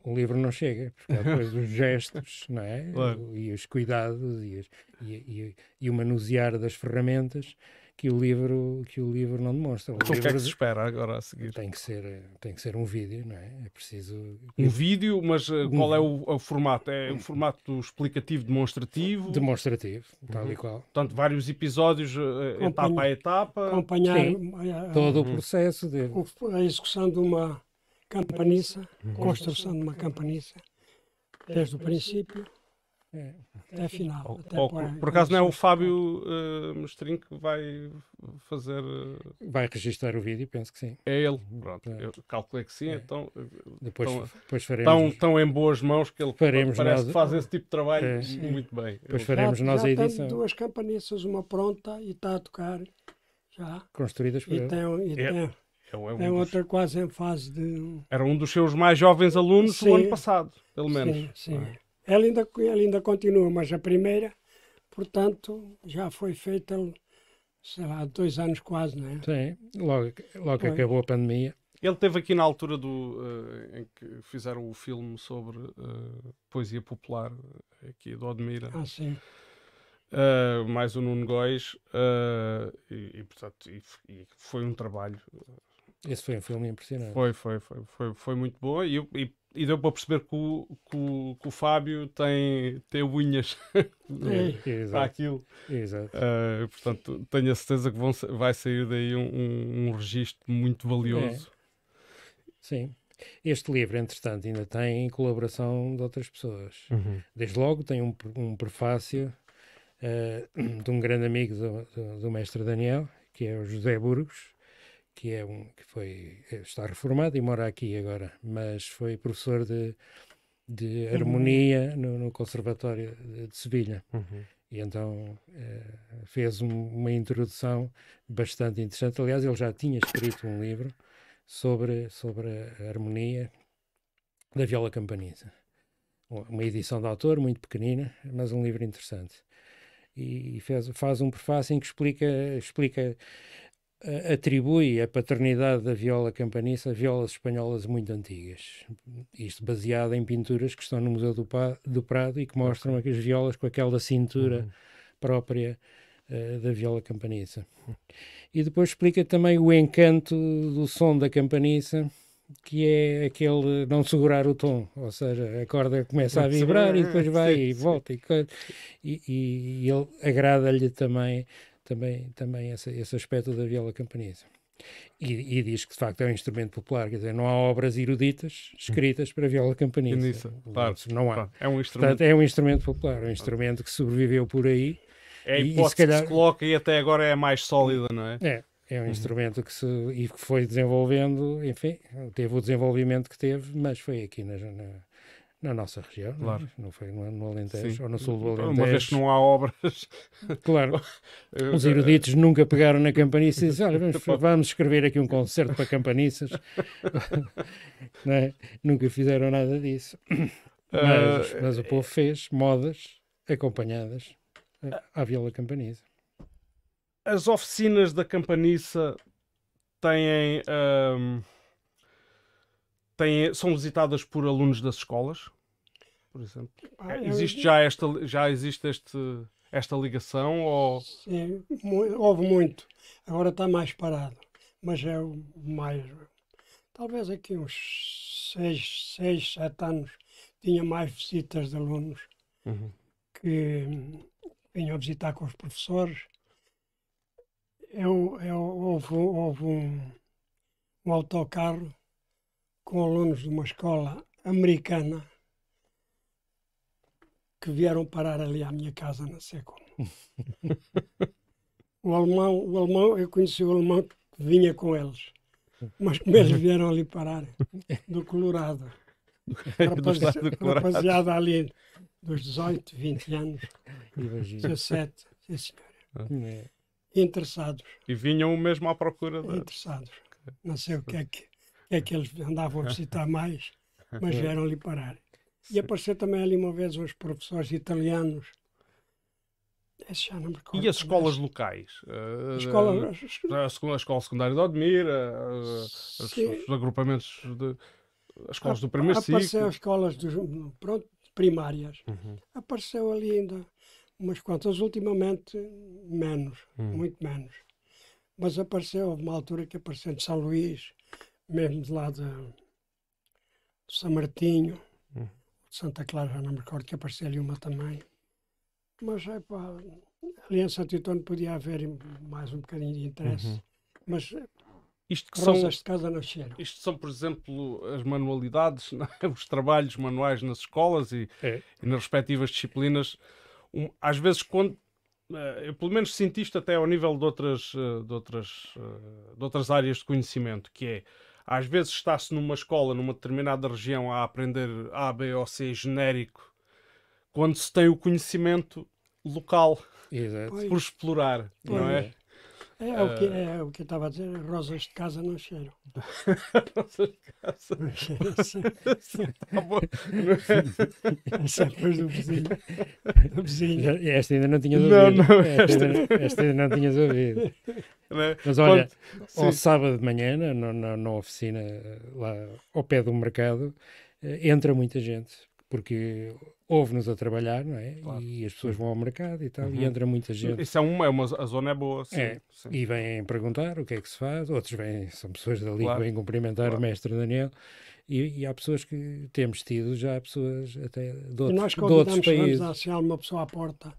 Speaker 4: Um livro não chega, porque depois os gestos não é? Claro. e os cuidados e, as, e, e, e, o manusear das ferramentas que o livro, que o livro não demonstra. O, então, o livro que é que se espera agora a seguir? Tem que ser, tem que ser um vídeo, não é? É preciso. Um
Speaker 1: vídeo, mas eh, um... qual é o, o, formato? É um formato explicativo demonstrativo? Demonstrativo, uhum. tal e qual. Portanto, vários episódios, eh, etapa a etapa. Acompanhar Sim, todo o uhum.
Speaker 2: processo dele. A execução de uma campaniça, uhum. construção de uma campaniça, desde o princípio
Speaker 1: até a final. até por, por acaso não é o Fábio uh, Mestrinho que vai
Speaker 4: fazer. Uh... Vai registrar o vídeo, penso que sim.
Speaker 1: É ele, pronto. Eu calculei que sim, é. então. Eh,
Speaker 4: depois, tão, depois faremos. Tão, tão em boas mãos que ele faremos parece nós... que faz esse tipo de trabalho é.
Speaker 1: muito bem. Depois eu... faremos já, nós já a edição. Tem
Speaker 2: duas campaniças, uma pronta e está a tocar já. Construídas por e ele. Tem, e é. tem... É, é um, é dos... quase em fase de.
Speaker 1: Era um dos seus mais jovens alunos sim, do ano passado, pelo menos. Sim, sim. É?
Speaker 2: Ela, ainda, ela ainda continua, mas a primeira, portanto, já foi feita, sei lá, dois anos quase, não é? Sim, logo, logo que acabou a pandemia.
Speaker 1: Ele teve aqui na altura do, uh, em que fizeram o filme sobre uh, poesia popular, eh, aqui do Odmira. Ah, sim. Uh, mais o Nuno Góis, uh, e, e, portanto, e, e foi um trabalho
Speaker 4: esse foi um filme impressionante. Foi,
Speaker 1: foi, foi, foi, foi muito bom e, e, e deu para perceber que o, que o, que o Fábio tem, tem unhas
Speaker 4: é, para aquilo. Exato.
Speaker 1: Uh, portanto, tenho a certeza que vão, vai
Speaker 4: sair daí um,
Speaker 1: um, um registro muito valioso.
Speaker 4: É. Sim. Este livro, entretanto, ainda tem colaboração de outras pessoas. Uhum. Desde logo tem um, um prefácio uh, de um grande amigo do, do, do mestre Daniel, que é o José Burgos que é um que foi eh, está reformado e mora aqui agora, mas foi professor de, de uhum. harmonia no, no Conservatório de, de Sevilha. Uhum. E então uh, fez um, uma introdução bastante interessante. Aliás, ele já tinha escrito um livro sobre, sobre a harmonia da viola campaniza. Uma edição de autor muito pequenina, mas um livro interessante. E, e fez, faz um prefácio em que explica, explica atribui a paternidade da viola campaniça a violas espanholas muito antigas. Isto baseado em pinturas que estão no Museu do, pa, do Prado e que mostram as violas com aquela cintura uhum. própria uh, da viola campaniça. E depois explica também o encanto do som da campaniça, que é aquele não segurar o tom, ou seja, a corda começa a vibrar e depois vai sim, e volta. E, e, e ele agrada-lhe também também, também esse esse aspecto da viola camponesa. E, e, diz que de facto é um instrumento popular, quer dizer, não há obras eruditas escritas para viola campanista. Isso, claro, não há. Claro. É, um instrumento... Portanto, é um instrumento popular, um instrumento que sobreviveu por aí. É a hipótese e, se calhar... que
Speaker 1: se coloca e até agora é a mais sólida, não é? É,
Speaker 4: é um uhum. instrumento que se e que foi desenvolvendo, enfim, teve o desenvolvimento que teve, mas foi aqui na, na na nossa região, é? claro. não, não foi no, no Alentejo Sim. ou no sul do Alentejo. Uma vez que não há obras. Claro, os eruditos nunca pegaram na campaniça e disseram: Olha, vamos, vamos, escrever aqui um concerto para campaniças. é? Nunca fizeram nada disso. Ah, mas, uh, mas o é- povo fez modas acompanhadas eh, à Viola Campaniça.
Speaker 1: As oficinas da Campaniça têm. Um... Têm, são visitadas por alunos das escolas? por exemplo.
Speaker 2: Ah, é, existe
Speaker 1: já, esta, já existe este, esta ligação? Ou...
Speaker 2: Sim, houve muito. Agora está mais parado. Mas é o mais. Talvez aqui uns 6, seis 7 anos tinha mais visitas de alunos uhum. que vinham visitar com os professores. Eu, eu, houve, houve um, um autocarro com alunos de uma escola americana que vieram parar ali à minha casa na Seco. o alemão, o alemão, eu conheci o alemão que vinha com eles, mas como eles vieram ali parar do Colorado, rapaz, rapaziada ali dos 18, 20 anos, Imagina. 17, sim ah. É. Interessados.
Speaker 1: E vinham mesmo à procura da... Interessados.
Speaker 2: Não sei o que é que, que é que eles andavam a visitar mais, mas é. vieram ali parar. E apareceu também ali uma vez uns professores italianos. Esse já não me recordo.
Speaker 1: E as escolas locais? A eh, escola, eh, a, escola, a escola secundária de Odmir, eh, os, os agrupamentos de.
Speaker 2: As escolas a, do primeiro apareceu ciclo. Apareceu as escolas dos, pronto, primárias. Uhum. Apareceu ali ainda umas quantas, ultimamente menos, uhum. muito menos. Mas apareceu, houve uma altura que apareceu de São Luís, mesmo de lá de São Martinho. Santa Clara, já não me recordo que apareceu ali uma também. Mas é pá, ali em Santo Antônio podia haver mais um bocadinho de interesse, uhum. mas eh, isto que Rosas são, de casa não cheiram.
Speaker 1: Isto são, por exemplo, as manualidades, é? os trabalhos manuais nas escolas e, é. e nas respectivas disciplinas. Um, às vezes, quando. Eh, eu, pelo menos, senti isto até ao nível de outras, eh, de, outras, de outras áreas de conhecimento, que é às vezes está-se numa escola, numa determinada região, a aprender A, B ou C genérico, quando se tem o conhecimento local Exato. por explorar, pois. não é? É, é o que
Speaker 2: é, é o que estava a dizer, rosas de casa não cheiram. rosas de casa. Não cheiram assim. Essa é depois do Do
Speaker 4: vizinho. Esta ainda não tinhas ouvido. Não, não, esta... esta ainda não tinhas ouvido. Mas olha, ao sábado de manhã, na, na, na oficina, eh, lá ao pé do mercado, eh, entra muita gente porque houve nos a trabalhar, não é? Claro. E as pessoas vão ao mercado e tal, uhum. e entra muita gente. Isso é uma, é uma a zona é boa, sim, é. sim. E vêm perguntar o que é que se faz, outros vêm, são pessoas dali claro. que vêm cumprimentar claro. o mestre Daniel. E, e, há pessoas que temos tido já pessoas até de outros, nós de outros países. Nós convidamos, vamos
Speaker 2: assim, uma pessoa à porta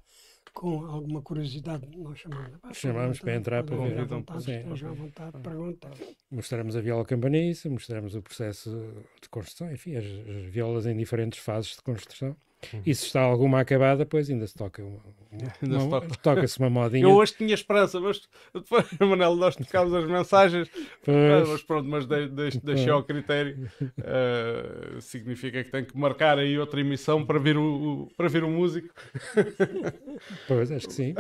Speaker 2: com alguma curiosidade, nós chamamos. chamamos para entrar para ver. Então, Estejam à vontade, sim, perguntar.
Speaker 4: Mostramos a viola campaniça, mostramos o processo de construção, enfim, as, as, violas em diferentes fases de construção. E se está alguma acabada, pois ainda se toca uma, uma, uma toca-se uma modinha. Eu
Speaker 1: hoje tinha esperança, mas depois, Manel, nós tocámos as mensagens,
Speaker 4: pois. mas pronto, mas de, de, deixei ao
Speaker 1: critério. Uh, significa que tenho que marcar aí outra emissão para vir o, o para vir o músico.
Speaker 2: Pois, acho que sim.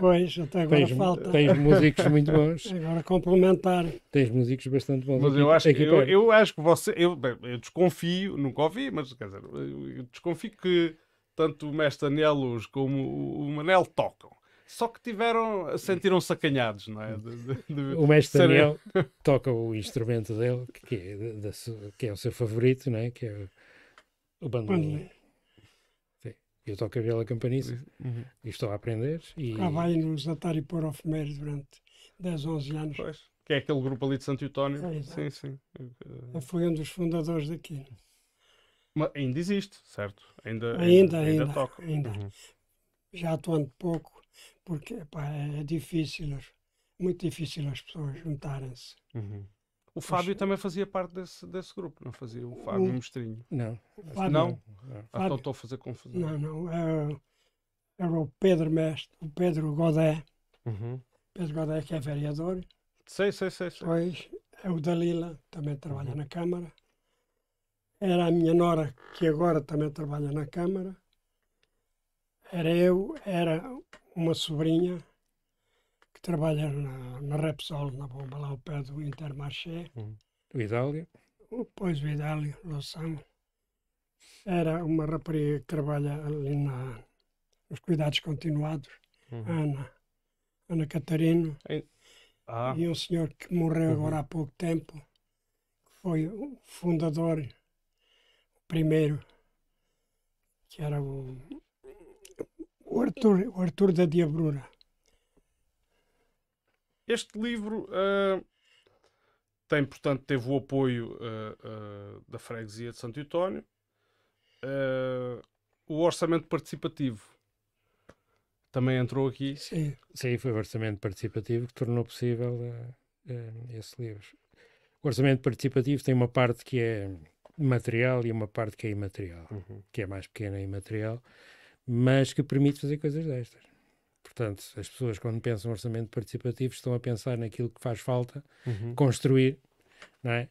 Speaker 2: Pois, até agora tens, falta. Tens músicos muito bons. Agora complementar.
Speaker 4: Tens músicos bastante bons. Mas eu acho, que, eu,
Speaker 1: eu, acho que você, eu, eu desconfio, nunca ouvi, mas quer dizer, eu desconfio Confio que tanto o mestre Luz como o Manel tocam. Só que tiveram, sentiram-se acanhados, não é? De, de,
Speaker 3: de, o
Speaker 4: mestre Daniel toca o instrumento dele, que é, que é o seu favorito, não é? Que é o, o bandolim. Eu toco a viola campanista uhum. e estou a aprender. E... vai
Speaker 2: nos Atari por of Mary durante 10, 11 anos. Pois,
Speaker 4: que é aquele grupo ali de Santo António. É, sim, sim.
Speaker 2: foi um dos fundadores daqui.
Speaker 1: Mas ainda existe, certo? Ainda, ainda, ainda, ainda, ainda Ainda. Uhum.
Speaker 2: Já atuando pouco, porque é difícil, muito difícil as pessoas juntarem-se. Uhum.
Speaker 1: O Fábio também fazia parte desse, desse grupo, não fazia? O Fábio o, Mestrinho. Não. Fábio, não? Fábio, ah, então estou a fazer confusão. Não,
Speaker 2: não. Era, é era o Pedro Mestre, o Pedro Godé. Uhum. Pedro Godé que é vereador. Sei, sei, sei. sei. Depois é o Dalila, também trabalha uhum. na Câmara era a minha nora, que agora também trabalha na Câmara, era eu, era uma sobrinha que trabalha na, na Repsol, na bomba lá ao pé do Intermarché.
Speaker 4: Hum. O Idália?
Speaker 2: Pois, o Idália, Loção. Era uma rapariga que trabalha ali na, nos cuidados continuados, uhum. Ana, Ana Catarino. E... Ah. e um senhor que morreu uhum. agora uhum. há pouco tempo, que foi o fundador primeiro, que era o, o, Arthur, o Arthur da Diabruna. Este
Speaker 1: livro uh, tem, portanto, teve o apoio uh, uh, da freguesia de Santo António, o orçamento participativo
Speaker 4: também entrou aqui. Sim, Sim foi o orçamento participativo que tornou possível uh, uh, esse livro. O orçamento participativo tem uma parte que é material e uma parte que é imaterial, uhum. que é mais pequena e imaterial, mas que permite fazer coisas destas. Portanto, as pessoas, quando pensam em orçamento participativo, estão a pensar naquilo que faz falta uhum. construir, não é?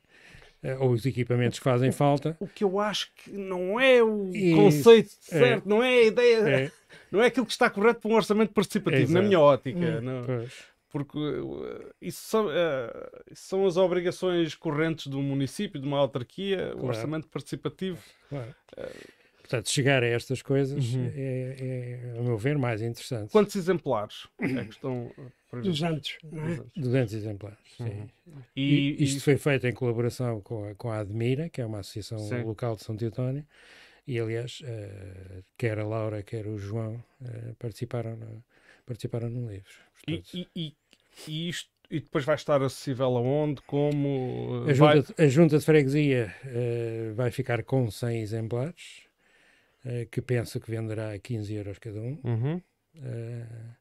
Speaker 4: Eh, ou os equipamentos que fazem falta. O que eu acho
Speaker 1: que não é o e, conceito é. certo, é, não é a ideia, é, não é aquilo que está correto para um orçamento participativo, é, na minha ótica. Hum, não, é? porque eh, isso são, uh, isso são, as obrigações correntes do município, de uma autarquia, claro. o orçamento
Speaker 4: participativo. É, claro. Uh, Portanto, chegar a estas coisas uhum. é, é, a meu ver, mais interessante. Quantos exemplares é que estão 200, não é? 200 exemplares, sim. Uhum. E, e, isto e... foi feito em colaboração com a, com a Admira, que é uma associação sim. local de São Teotónio, e aliás, uh, quer a Laura, quer o João uh, participaram, no, participaram no livro. Portanto... E, e, e isto
Speaker 1: e depois vai estar acessível aonde? Como? A junta,
Speaker 4: vai... a junta de freguesia uh, vai ficar com 100 exemplares, uh, que penso que venderá a 15 euros cada um. Uhum. Uh,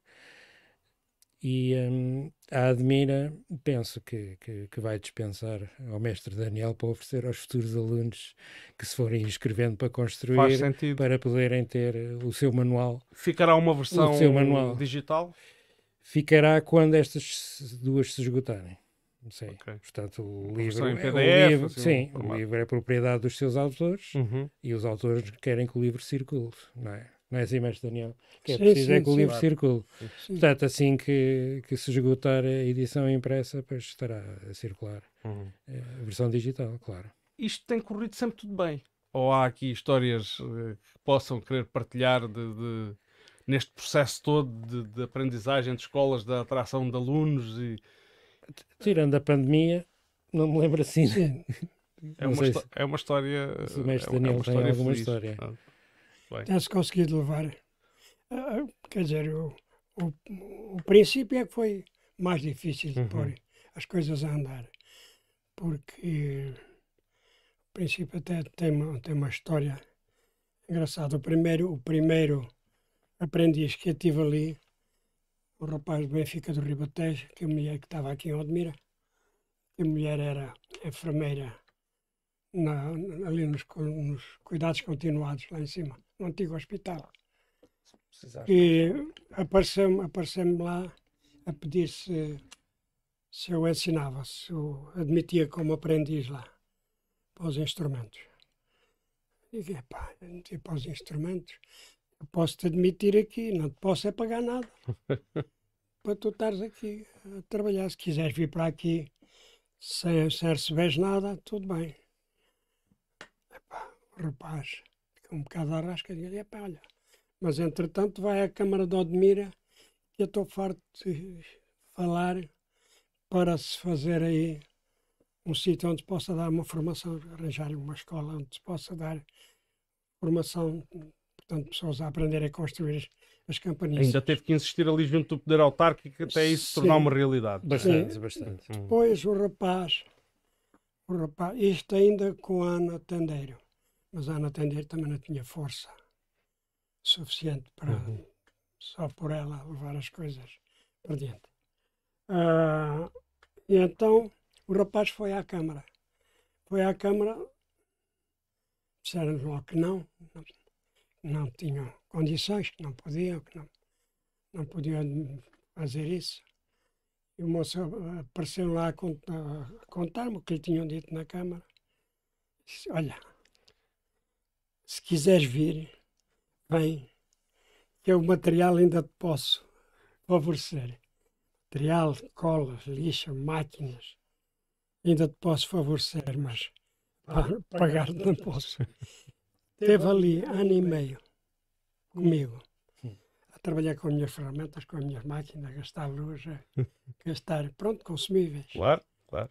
Speaker 4: e um, a Admira, penso que, que, que, vai dispensar ao mestre Daniel para oferecer aos futuros alunos que se forem inscrevendo para construir, para poderem ter o seu manual. Ficará uma versão digital? ficará quando estas duas se esgotarem. Não sei. Okay. Portanto, o livro, em PDF, é, o livro, assim, sim, o livro é propriedade dos seus autores uhum. e os autores querem que o livro circule, não é? Não é assim, mestre Daniel? Que é sim, preciso é sim, é que o livro claro. circule. Sim. Portanto, assim que, que se esgotar a edição impressa, pois estará a circular uhum. Eh, a versão digital, claro.
Speaker 1: Isto tem corrido sempre tudo bem? Ou há aqui histórias eh, que possam querer partilhar de... de neste processo todo de, de aprendizagem de escolas, da atração de alunos e...
Speaker 4: Tirando a pandemia, não me lembro assim. É uma, se...
Speaker 1: é uma história. Se o é mestre é Daniel é uma, é uma tem alguma feliz. história. Ah,
Speaker 2: Tem-se conseguido levar. Ah, ah, quer dizer, o, o, o, princípio é que foi mais difícil de uhum. pôr as coisas a andar. Porque o princípio até tem uma, tem uma história engraçada. O primeiro, o primeiro aprendiz que eu tive ali, o rapaz do Benfica do Ribatejo, que a mulher que estava aqui em Odmira, que a mulher era enfermeira na, ali nos, nos, cuidados continuados lá em cima, no antigo hospital. E apareceu-me apareceu lá a pedir se, se eu ensinava, se eu admitia como aprendiz lá, para os instrumentos. Digo, pá, para os instrumentos, eu posso-te admitir aqui, não te posso é pagar nada. para tu estares aqui a trabalhar. Se quiseres vir para aqui sem, sem receberes nada, tudo bem. Epá, o rapaz fica um bocado à rasca e diz, olha, mas entretanto vai à Câmara de Odmira que eu estou farto de falar para se fazer aí um sítio onde se possa dar uma formação, arranjar uma escola onde se possa dar formação portanto, pessoas a aprender a construir as, as Ainda
Speaker 1: teve que insistir ali junto do poder autárquico até isso Sim. tornar uma realidade. Bastante, Sim. bastante.
Speaker 2: Depois o rapaz, o rapaz, isto ainda com a Ana Tendeiro, mas a Ana Tendeiro também não tinha força suficiente para, uhum. só por ela, levar as coisas para diante. Uh, e então o rapaz foi à Câmara. Foi à Câmara, disseram-lhe logo que não, não não tinham condições, que não podiam, que não, não podiam fazer isso. E o moço ah, apareceu lá a contar-me o que lhe tinham dito na Câmara. Disse, olha, se quiseres vir, vem, que o material ainda te posso favorecer. Material, colas, lixa, máquinas, ainda te posso favorecer, mas pagar te não posso. esteve ali ano e meio comigo, a trabalhar com as minhas ferramentas, com as minhas máquinas, a gastar luz, eh, a gastar, pronto, consumíveis.
Speaker 1: Claro, claro.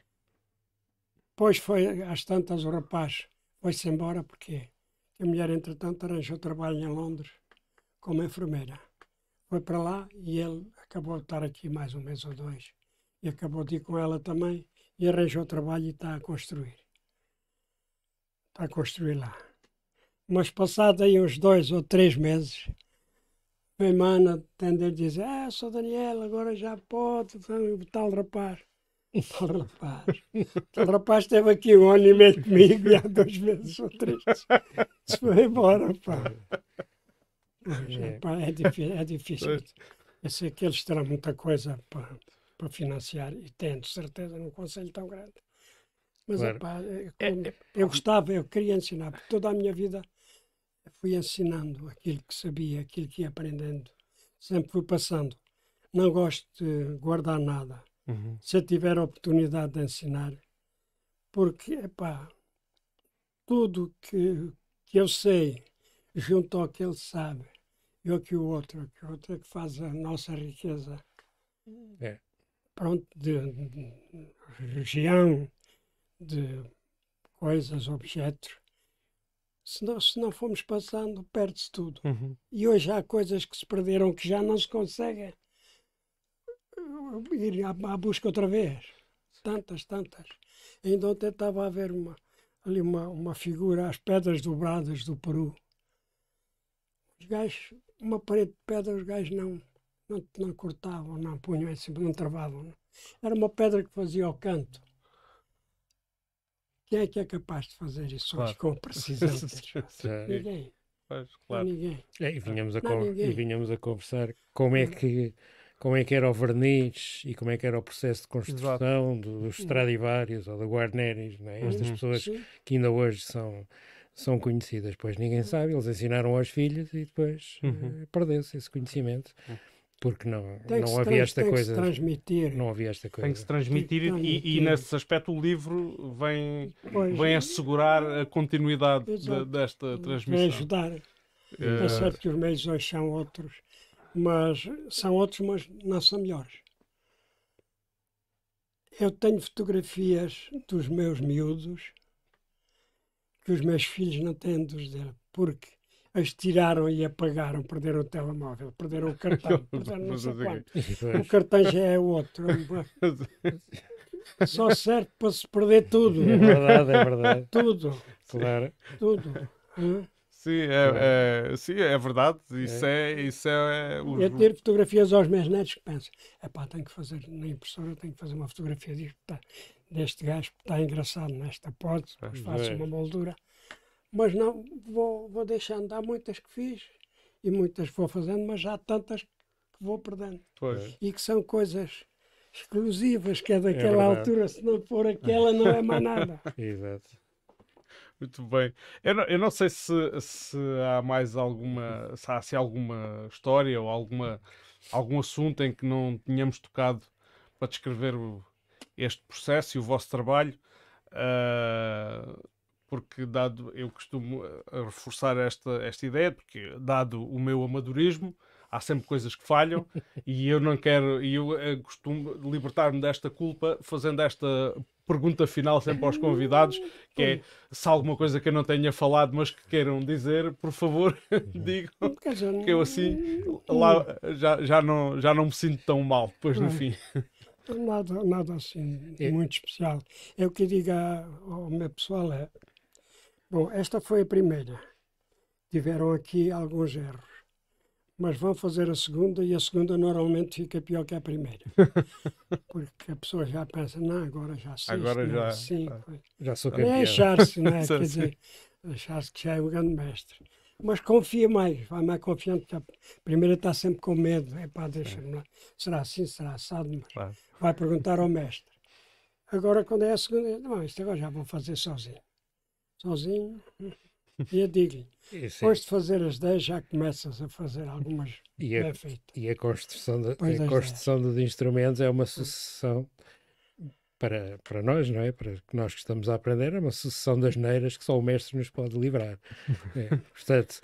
Speaker 2: Depois foi, às tantas, o rapaz foi-se embora porque a mulher, entretanto, arranjou trabalho em Londres como enfermeira. Foi para lá e ele acabou de estar aqui mais um mês ou dois. E acabou de ir com ela também e arranjou trabalho e está a construir. Está a construir lá. Mas passado aí uns dois ou três meses, minha irmã atende a dizer ah, sou Daniel, agora já pode, então, tal rapaz. Tal rapaz. Tal rapaz esteve aqui um ano e meio comigo e há dois meses ou três. Se foi embora, pá. Mas, é. É, é, difícil. É difícil. Eu sei que eles terão muita coisa para, para financiar e tendo certeza num conselho tão grande. Mas claro. eu, eu, é é, eu gostava, eu queria ensinar, porque toda a minha vida fui ensinando aquilo que sabia, aquilo que ia aprendendo. Sempre fui passando. Não gosto de guardar nada. Uhum. Se eu tiver a oportunidade de ensinar, porque, epá, tudo que, que eu sei, junto ao que ele sabe, eu que o outro, que o outro é que faz a nossa riqueza. É. Pronto, de, de região, de coisas, objetos se não, se não formos passando, perde-se tudo. Uhum. E hoje há coisas que se perderam que já não se consegue uh, ir à, à busca outra vez. Tantas, tantas. Ainda ontem estava a ver uma, ali uma, uma figura, as pedras dobradas do Peru. Os gajos, uma parede de pedra, os gajos não, não, não cortavam, não punham em cima, não travavam. Era uma pedra que fazia ao canto. Quem é que é capaz de fazer isso claro. hoje com precisão? ninguém.
Speaker 1: Pois,
Speaker 3: claro. Ninguém.
Speaker 4: É, e, vinhamos a e vinhamos a conversar como é hum. que como é que era o verniz e como é que era o processo de construção dos hum. Stradivarius ou da Guarneris, é? Hum, estas pessoas Sim. que ainda hoje são, são conhecidas, pois ninguém sabe, eles ensinaram aos filhos e depois uhum. Eh, perdeu-se esse conhecimento. Uhum porque não, não havia esta tem coisa. Que se
Speaker 2: transmitir. Não
Speaker 4: havia esta coisa. Tem que se
Speaker 1: transmitir, e, e, nesse aspecto o livro vem, pois, vem assegurar a continuidade de, desta transmissão. Vem ajudar. É. é certo
Speaker 2: que os meios hoje são outros, mas são outros, mas não são melhores. Eu tenho fotografias dos meus miúdos que os meus filhos não têm dos dele, porque as tiraram e apagaram, perderam o telemóvel, perderam o cartão, perderam não sei O cartão já é outro. Só serve para se perder tudo. É verdade, é verdade. Tudo. Claro. Tudo.
Speaker 1: Sim, é, é, sim, é verdade. Isso é. é isso é, é os... Eu tiro
Speaker 2: fotografias aos meus netos que é pá, tenho que fazer, na impressora, tenho que fazer uma fotografia disto, deste gajo, que está engraçado nesta pose, depois faço uma moldura mas não vou, vou deixando. Há muitas que fiz e muitas vou fazendo, mas há tantas que vou perdendo. Pois. E que são coisas exclusivas, que é, é daquela é altura, se não for aquela, não é mais nada.
Speaker 1: Exato. Muito bem. Eu não, eu não sei se, se, há mais alguma, se há se alguma história ou alguma, algum assunto em que não tínhamos tocado para descrever o, este processo e o vosso trabalho. Uh, porque dado eu costumo eh, reforçar esta, esta ideia, porque dado o meu amadorismo, há sempre coisas que falham e eu não quero, e eu eh, costumo libertar-me desta culpa fazendo esta pergunta final sempre aos convidados, que é se há alguma coisa que eu não tenha falado, mas que queiram dizer, por favor, uhum. digam que eu assim lá, já, já, não, já não me sinto tão mal depois no fim.
Speaker 2: Nada, nada assim, é. muito especial. É eu que diga ao meu pessoal é Bom, esta foi a primeira. Tiveram aqui alguns erros. Mas vão fazer a segunda e a segunda normalmente fica pior que a primeira. Porque a pessoa já pensa, não, agora já sei. Agora já, sou assim, tá, já sou campeão. É achar-se, né? Quer dizer, achar-se que já é um grande mestre mas confia mais, vai mais confiante. A primeira está sempre com medo, é pá, deixa-me é. lá. Será assim, será assado, mas claro. vai perguntar ao mestre. Agora, quando é a segunda, não, isto agora já vou fazer sozinho sozinho. Hum, e eu digo-lhe, depois de fazer as 10 já começas a fazer algumas e a,
Speaker 4: e a construção, de, a construção é. dos instrumentos é uma hum. sucessão para, para nós, não é? Para que nós que estamos a aprender, é uma sucessão das neiras que só o mestre nos pode livrar. É, portanto,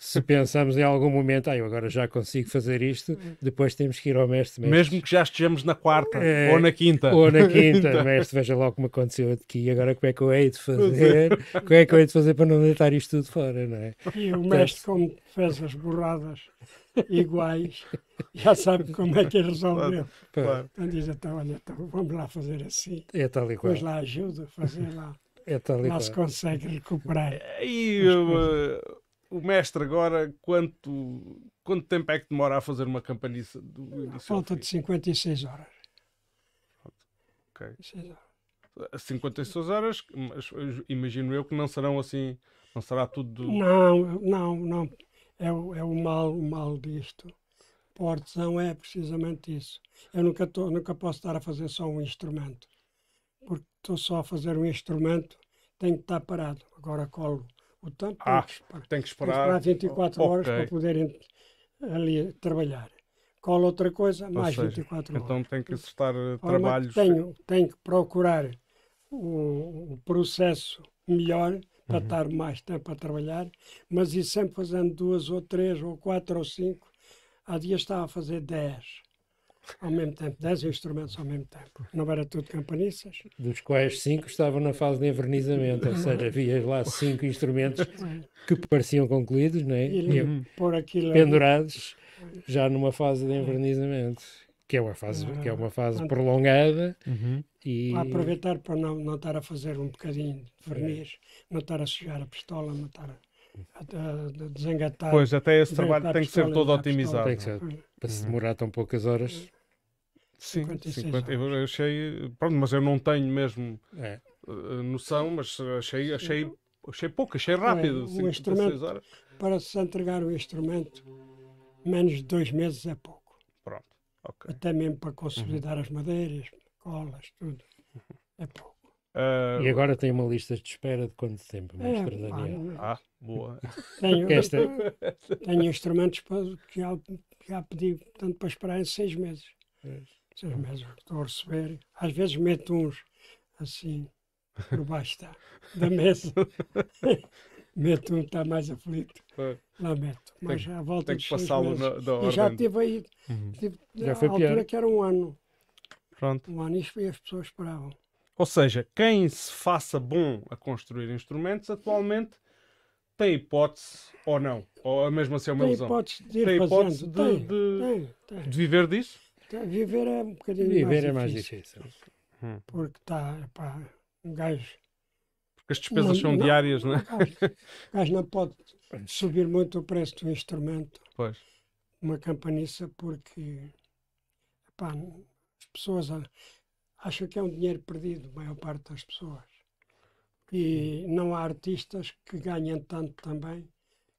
Speaker 4: se pensamos em algum momento, ah, eu agora já consigo fazer isto, uhum. depois temos que ir ao mestre. mestre. Mesmo que já
Speaker 1: estejamos na quarta é, ou na quinta. Ou na quinta, mestre,
Speaker 4: veja lá como aconteceu aqui, agora como é que eu hei de fazer? como é que eu hei de fazer para não deitar isto tudo fora, não é? E o mestre,
Speaker 2: como fez as borradas iguais, já sabe como é que é resolveu. Claro, Então diz, então, olha, então, vamos lá fazer assim. É tal e qual. Depois lá ajuda, fazer lá. É tal e lá se consegue recuperar. É,
Speaker 1: e uh, o mestre agora, quanto, quanto tempo é que demora a fazer uma campanha? Do
Speaker 2: Falta de 56 horas.
Speaker 1: Ok. 56 horas. 56 horas, mas imagino eu que não serão assim, não será tudo.
Speaker 2: Não, não, não é o, é o mal, o mal disto. Para artesão é precisamente isso. Eu nunca, tô, nunca posso estar a fazer só um instrumento, porque estou só a fazer um instrumento, tenho que estar parado. Agora colo o tanto, ah, tem que esperar, tem que esperar 24 okay. horas para poderem ali trabalhar. Colo outra coisa, Ou mais seja, 24 então horas. Então tem que acertar eh, trabalhos. Tenho, tenho que procurar o, o processo melhor para uhum. estar mais tempo a trabalhar, mas e sempre fazendo duas ou três ou quatro ou cinco. Há dias estava a fazer dez ao mesmo tempo, dez instrumentos ao mesmo tempo. Não era tudo campaniças.
Speaker 4: Dos quais cinco estavam na fase de envernizamento, ou seja, havia lá cinco instrumentos que pareciam concluídos, não é? E, e, pendurados, já numa fase de envernizamento que é uma fase, ah. que é uma fase prolongada. Uhum. E... aproveitar
Speaker 2: para não, não estar a fazer um bocadinho de verniz, é. não estar a sujar a pistola, não estar a desengatar. Pois, até esse trabalho tem que ser todo otimizado. Tem que ser,
Speaker 4: para se uhum. demorar tão poucas horas.
Speaker 1: Sim, 50, eu achei. Pronto, mas eu não tenho mesmo é. Eh, noção, mas achei, achei, achei pouco, achei rápido. É, um instrumento, horas.
Speaker 2: Para se entregar o instrumento, menos de dois meses é pouco. Okay. Até mesmo para consolidar uhum. as madeiras, colas, tudo.
Speaker 4: É pouco. Uh... E agora tem uma lista de espera de quanto tempo, é, mestre é, Daniel? Ah, boa. Tenho, Esta...
Speaker 2: tenho instrumentos para, que já, já pedi, portanto, para esperar em seis meses. É. Seis meses estou a receber. Às vezes meto uns assim, por baixo da mesa. Netuno está mais aflito. Lamento. Mas tem, a volta tem que passá-lo da hora. Já tive aí. Uhum. Tive, já foi altura pior. que era um ano. Pronto. Um ano e as pessoas esperavam.
Speaker 1: Ou seja, quem se faça bom a construir instrumentos atualmente tem hipótese ou não? Ou é mesmo assim é uma tem ilusão? Hipótese de tem hipótese de, tem,
Speaker 2: de, tem, de,
Speaker 1: viver disso?
Speaker 2: Viver é um bocadinho viver mais, é mais difícil. difícil. Hum. Porque está, um gajo as despesas não, são não, diárias, não é? Mas não pode subir muito o preço do instrumento. Pois. Uma campaniça, porque epá, as pessoas acham que é um dinheiro perdido, a maior parte das pessoas. E não há artistas que ganhem tanto também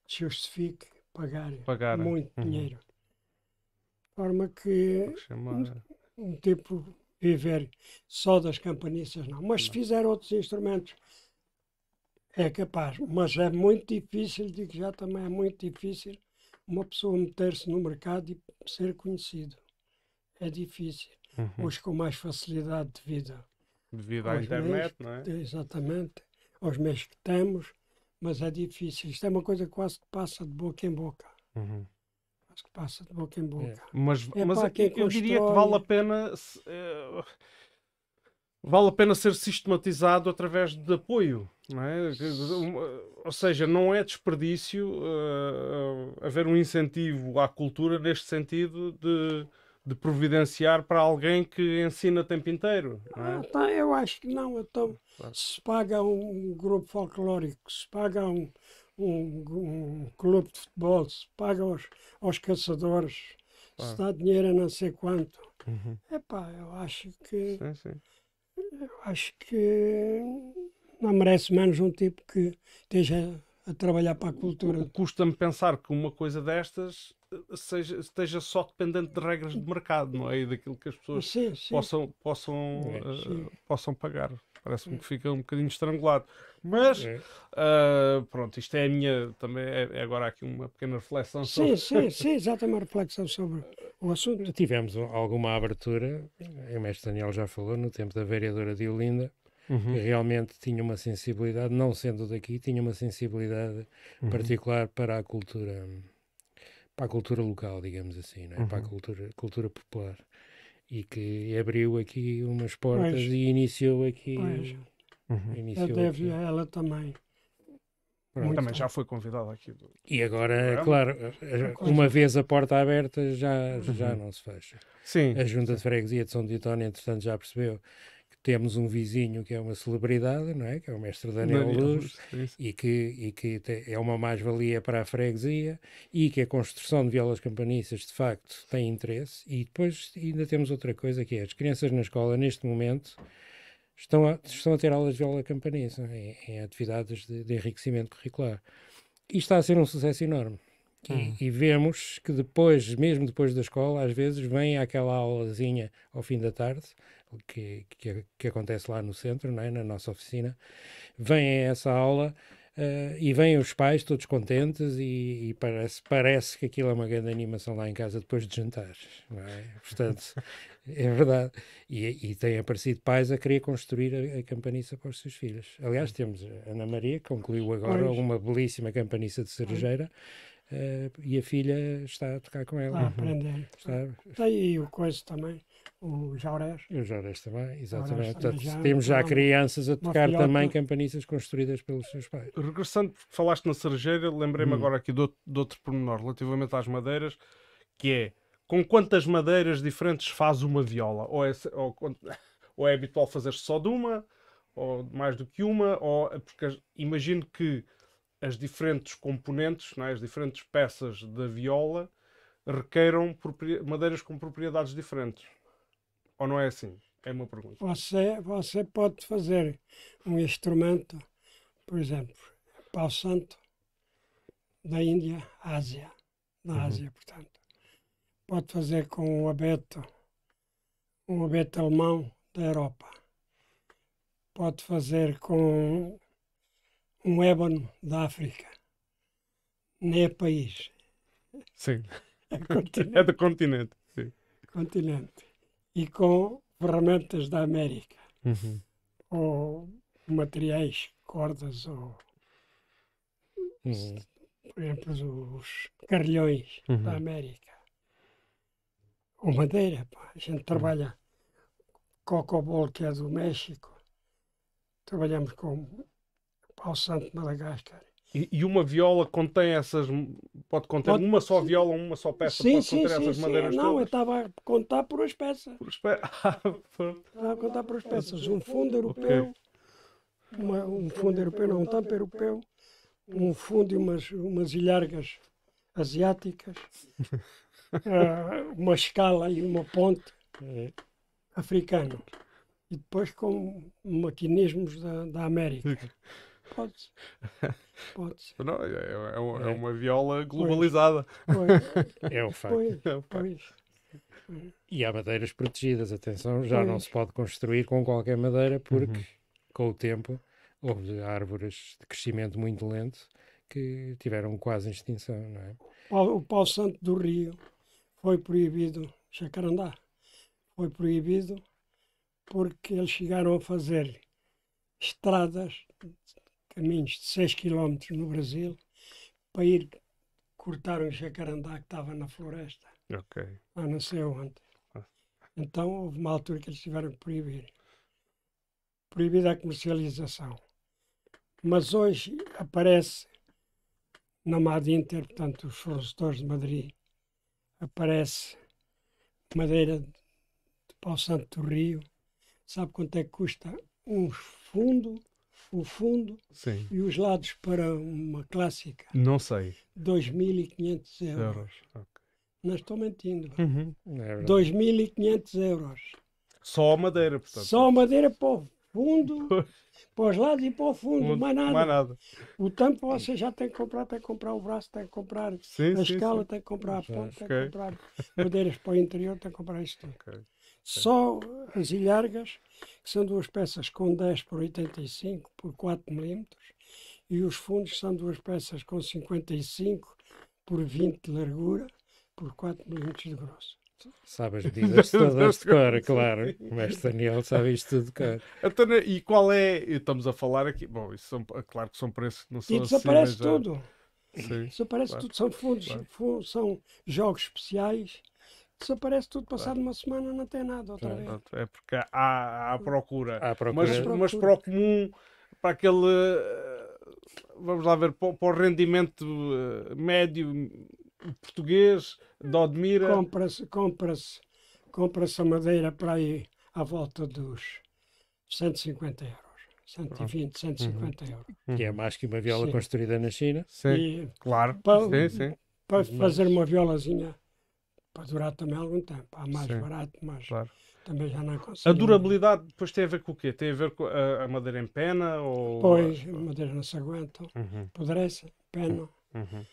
Speaker 2: que justifique pagar, pagarem é. muito uhum. dinheiro. De forma que chamar... um, um tipo viver só das campaniças, não. Mas se fizer outros instrumentos é capaz, mas é muito difícil, digo já também é muito difícil uma pessoa meter-se no mercado e ser conhecido. É difícil. Uhum. Hoje com mais facilidade de vida. Devido à aos internet, não é? Exatamente. Aos meios que temos, mas é difícil. Isto é uma coisa que quase que passa de boca em boca. Uhum que passa de boca em é. boca. É. Mas, é mas aqui eu, eu diria que vale a pena
Speaker 1: se, uh, vale a pena ser sistematizado através de apoio. É? Ou seja, não é desperdício uh, haver um incentivo à cultura neste sentido de, de providenciar para alguém que ensina o tempo inteiro.
Speaker 2: É? Então, eu acho que não. Então, se paga um grupo folclórico, se paga um, um, um clube de futebol, se paga aos, aos caçadores, se dá dinheiro a não sei quanto. Uhum. Epá, eu acho que. Sim, sim acho que não merece menos um tipo que esteja a trabalhar para a cultura.
Speaker 1: Custa-me pensar que uma coisa destas seja, esteja só dependente de regras de mercado, não é? E daquilo que as pessoas sim, sim. possam, possam, é, uh, possam pagar. Parece-me é. que fica um bocadinho estrangulado. Mas, é. uh,
Speaker 4: pronto, isto é a minha, também é, é agora aqui uma pequena reflexão sobre... Sim, sim, sim,
Speaker 2: exatamente uma reflexão sobre o assunto.
Speaker 4: Tivemos alguma abertura, o mestre Daniel já falou, no tempo da vereadora de Olinda, Uhum. realmente tinha uma sensibilidade, não sendo daqui, tinha uma sensibilidade uhum. particular para a cultura para a cultura local, digamos assim, é? uhum. para a uhum. cultura, cultura popular. E que abriu aqui umas portas pois. e iniciou aqui. Uhum. Iniciou Eu deve,
Speaker 2: aqui. ela também.
Speaker 4: Também já
Speaker 1: foi convidado aqui. Do... E agora,
Speaker 2: eh, eh, claro, uma
Speaker 4: vez a porta aberta já, já uhum. não se fecha. Sim. A Junta de Freguesia de São Diotônio, entretanto, já percebeu temos um vizinho que é uma celebridade, não é? Que é o mestre Daniel Maria Luz, Luz e que, e que te, é uma mais-valia para a freguesia e que a construção de violas campanistas de facto tem interesse. E depois ainda temos outra coisa que é as crianças na escola neste momento estão a, estão a ter aulas de viola campanista em, em atividades de, de, enriquecimento curricular. E está a ser um sucesso enorme. E, hum. e, vemos que depois, mesmo depois da escola, às vezes vem aquela aulazinha ao fim da tarde, que, que, que acontece lá no centro, é? na nossa oficina, vêm a essa aula uh, e vêm os pais todos contentes e, e, parece, parece que aquilo é uma grande animação lá em casa depois de jantar, é? Portanto, é verdade. E, e têm aparecido pais a querer construir a, a, campaniça para os seus filhos. Aliás, temos a Ana Maria, que concluiu agora pois. uma belíssima campaniça de cerejeira. Uh, e a filha está a tocar com ela. Está a aprender. Está... Tem
Speaker 2: e o coiso também o Jaurés. E o Jaurés também, exatamente. Jaurés, Portanto, já, temos já crianças a tocar também
Speaker 4: campanistas construídas pelos seus pais. Regressando,
Speaker 1: porque falaste na cerejeira, lembrei-me hum. agora aqui de outro, de outro pormenor relativamente às madeiras, que é com quantas madeiras diferentes faz uma viola? Ou é, ou, ou é habitual fazer só de uma, ou mais do que uma, ou porque imagino que as diferentes componentes, é? as diferentes peças da viola requeram madeiras com propriedades diferentes. Ou não é assim? É uma pergunta.
Speaker 2: Você, você pode fazer um instrumento, por exemplo, pau santo da Índia, Ásia, na uhum. Ásia, portanto. Pode fazer com um abeto, um abeto alemão da Europa. Pode fazer com um ébano da África. Nem é país. Sim. É, continente. é
Speaker 1: do continente. Sim.
Speaker 2: Continente e com ferramentas da América, uhum. ou materiais, cordas, ou uhum. por exemplo, os carrilhões uhum. da América, ou madeira. Pá. A gente uhum. trabalha cocobol, que é do México, trabalhamos com pau santo de
Speaker 1: e, uma viola contém essas. Pode conter pode... uma só viola, uma só peça, sim, pode sim, conter sim, essas sim. madeiras Não, todas? eu
Speaker 2: estava a contar por as peças. Por as ah, estava a contar por as peças. Um fundo europeu, okay. uma, um fundo europeu, não, um tampo europeu, um fundo e umas, umas ilhargas asiáticas, ah, uma escala e uma ponte é. africana. E depois com maquinismos da, da América. Podes.
Speaker 4: Podes. Não, é, é, é, uma viola globalizada. Pois. Pois. É um facto. Pois.
Speaker 3: É um facto.
Speaker 4: E há madeiras protegidas, atenção, já não se pode construir com qualquer madeira porque uhum. com o tempo houve árvores de crescimento muito lento que tiveram quase extinção, não é?
Speaker 2: O pau santo do Rio foi proibido, jacarandá, foi proibido porque eles chegaram a fazer estradas caminhos de 6 km no Brasil para ir cortar um jacarandá que estava na floresta. Ok. Ah, não sei onde. Então houve uma altura que eles tiveram que proibir. Proibida a comercialização. Mas hoje aparece na Made Inter, portanto, os fornecedores de Madrid, aparece madeira de pau santo do Rio. Sabe quanto é que custa um fundo o fundo Sim. e os lados para uma clássica. Não sei. 2.500 euros. Okay. Não estou mentindo. Uhum. É 2.500 euros.
Speaker 1: Só a madeira, portanto. Só
Speaker 2: a madeira para o fundo, para os lados e para o fundo, muito, mais, nada. mais nada. O tampo você já tem que comprar, tem que comprar o braço, tem que comprar sim, a sim, escala, sim. tem que comprar a ponta, okay. tem que comprar madeiras para o interior, tem que comprar isto tudo. Okay. Só as ilhargas, que são duas peças com 10 por 85 por 4 milímetros, e os fundos são duas peças com 55 por 20 de largura por 4 milímetros de grosso. Sabe as medidas todas de cor, claro. O mestre Daniel sabe isto tudo de cor.
Speaker 1: Então, e qual é? Estamos a falar aqui. Bom, isso são, claro que são preços que não são E desaparece assim, tudo. Já... Sim, desaparece claro. tudo. São fundos, claro.
Speaker 2: fundos, são jogos especiais desaparece tudo, passado claro. uma semana não tem nada outra vez.
Speaker 1: É porque há, há hum. procura. Há procura. Mas, procura. mas para o comum, para aquele, vamos lá ver, para, para o rendimento eh, médio hum, português de Odmira...
Speaker 2: Compra-se, compra-se, compra a madeira para aí à volta dos 150 euros. 120, 150 uhum. euros.
Speaker 4: Que é mais que uma viola sim. construída na China. Sim, e claro. Para, sim, sim. para fazer
Speaker 2: uma violazinha para durar também algum tempo. Há mais Sim, barato, mas claro. também já não consigo. A
Speaker 4: durabilidade depois
Speaker 1: tem a ver com o quê? Tem a ver com a, a madeira em pena? Ou... Pois,
Speaker 2: a madeira não se aguenta. Uhum. Podrece, pena. Uhum. uhum.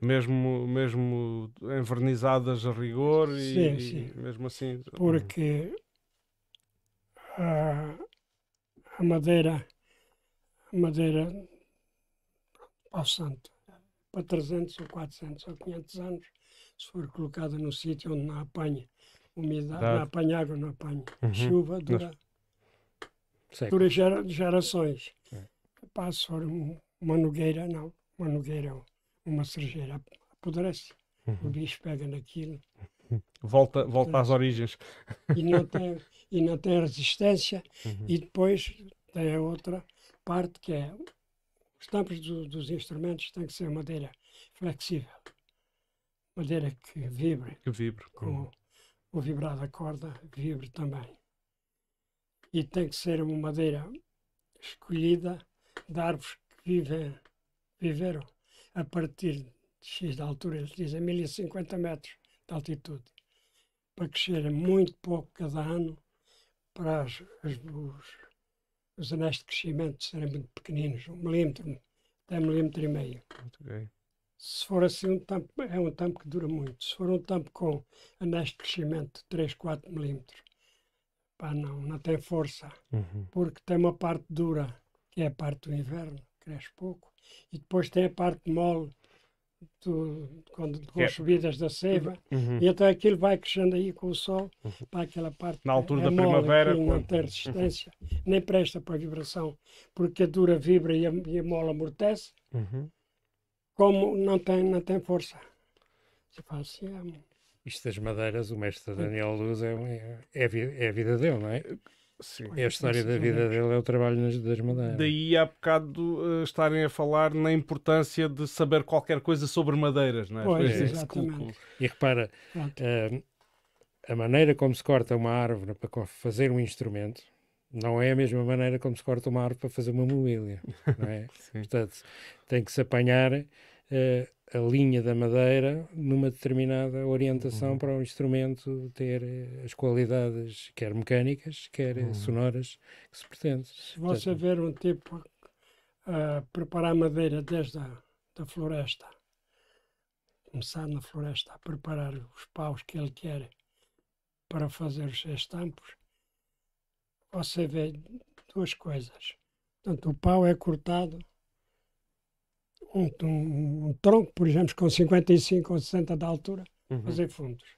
Speaker 1: Mesmo, mesmo envernizadas a rigor e, sim, sim. e mesmo assim. Uhum.
Speaker 2: Porque a, ah, a, madeira, a madeira ao santo, para 300 ou 400 ou 500 anos, se for colocada no sítio onde não apanha umidade, não apanha água, não apanha uhum. chuva, dura, dura gera, gerações. É. se for uma nogueira, não. Uma nogueira, uma cerejeira, apodrece. Uhum. O bicho pega naquilo.
Speaker 1: Volta, volta às origens.
Speaker 2: E não tem, e não tem resistência. Uhum. E depois tem a outra parte que é os tampos do, dos instrumentos têm que ser madeira flexível madeira que vibre. Que vibre. Com, o vibrar da corda vibre também. E tem que ser uma madeira escolhida de árvores que viver, viveram a partir de X de altura, eles dizem 1050 metros de altitude, para crescer muito pouco cada ano, para as, as, os, os anéis de crescimento serem muito pequeninos, um milímetro, até um milímetro e meio. Muito bem. Se for assim um tampo, é um tampo que dura muito. Se for um tampo com anéis de crescimento de 3, 4 milímetros, pá, não, não tem força. Uhum. Porque tem uma parte dura, que é a parte do inverno, cresce pouco. E depois tem a parte mole, do, quando, com as é subidas da seiva, uhum. uhum. e então aquilo vai crescendo aí com o sol, uhum. para aquela parte na é, altura é da mole, primavera, quando... não tem resistência, uhum. nem presta para a vibração, porque a dura vibra e a, e a mola amortece, uhum como não tem, não tem força. Se faz, é...
Speaker 4: Isto das madeiras, o mestre Daniel Luz é, é, é, é a vida dele, não é? Sim. É a história da vida dele, é o trabalho das madeiras.
Speaker 1: Daí há bocado uh, estarem a falar na importância de saber qualquer coisa sobre madeiras, não é?
Speaker 4: Pois, é. Exatamente. E repara, uh, a maneira como se corta uma árvore para fazer um instrumento não é a mesma maneira como se corta uma árvore para fazer uma mobília. Não é? Portanto, tem que se apanhar uh, a linha da madeira numa determinada orientação uhum. para o instrumento ter eh, as qualidades, quer mecânicas, quer eh, uhum. sonoras, que se pretende. Se você Portanto,
Speaker 2: ver um tipo a preparar madeira desde a da floresta, começar na floresta a preparar os paus que ele quer para fazer os seus tampos, você vê duas coisas. tanto o pau é cortado, um, um, um tronco, por exemplo, com 55 ou 60 de altura, uhum. fazer fundos.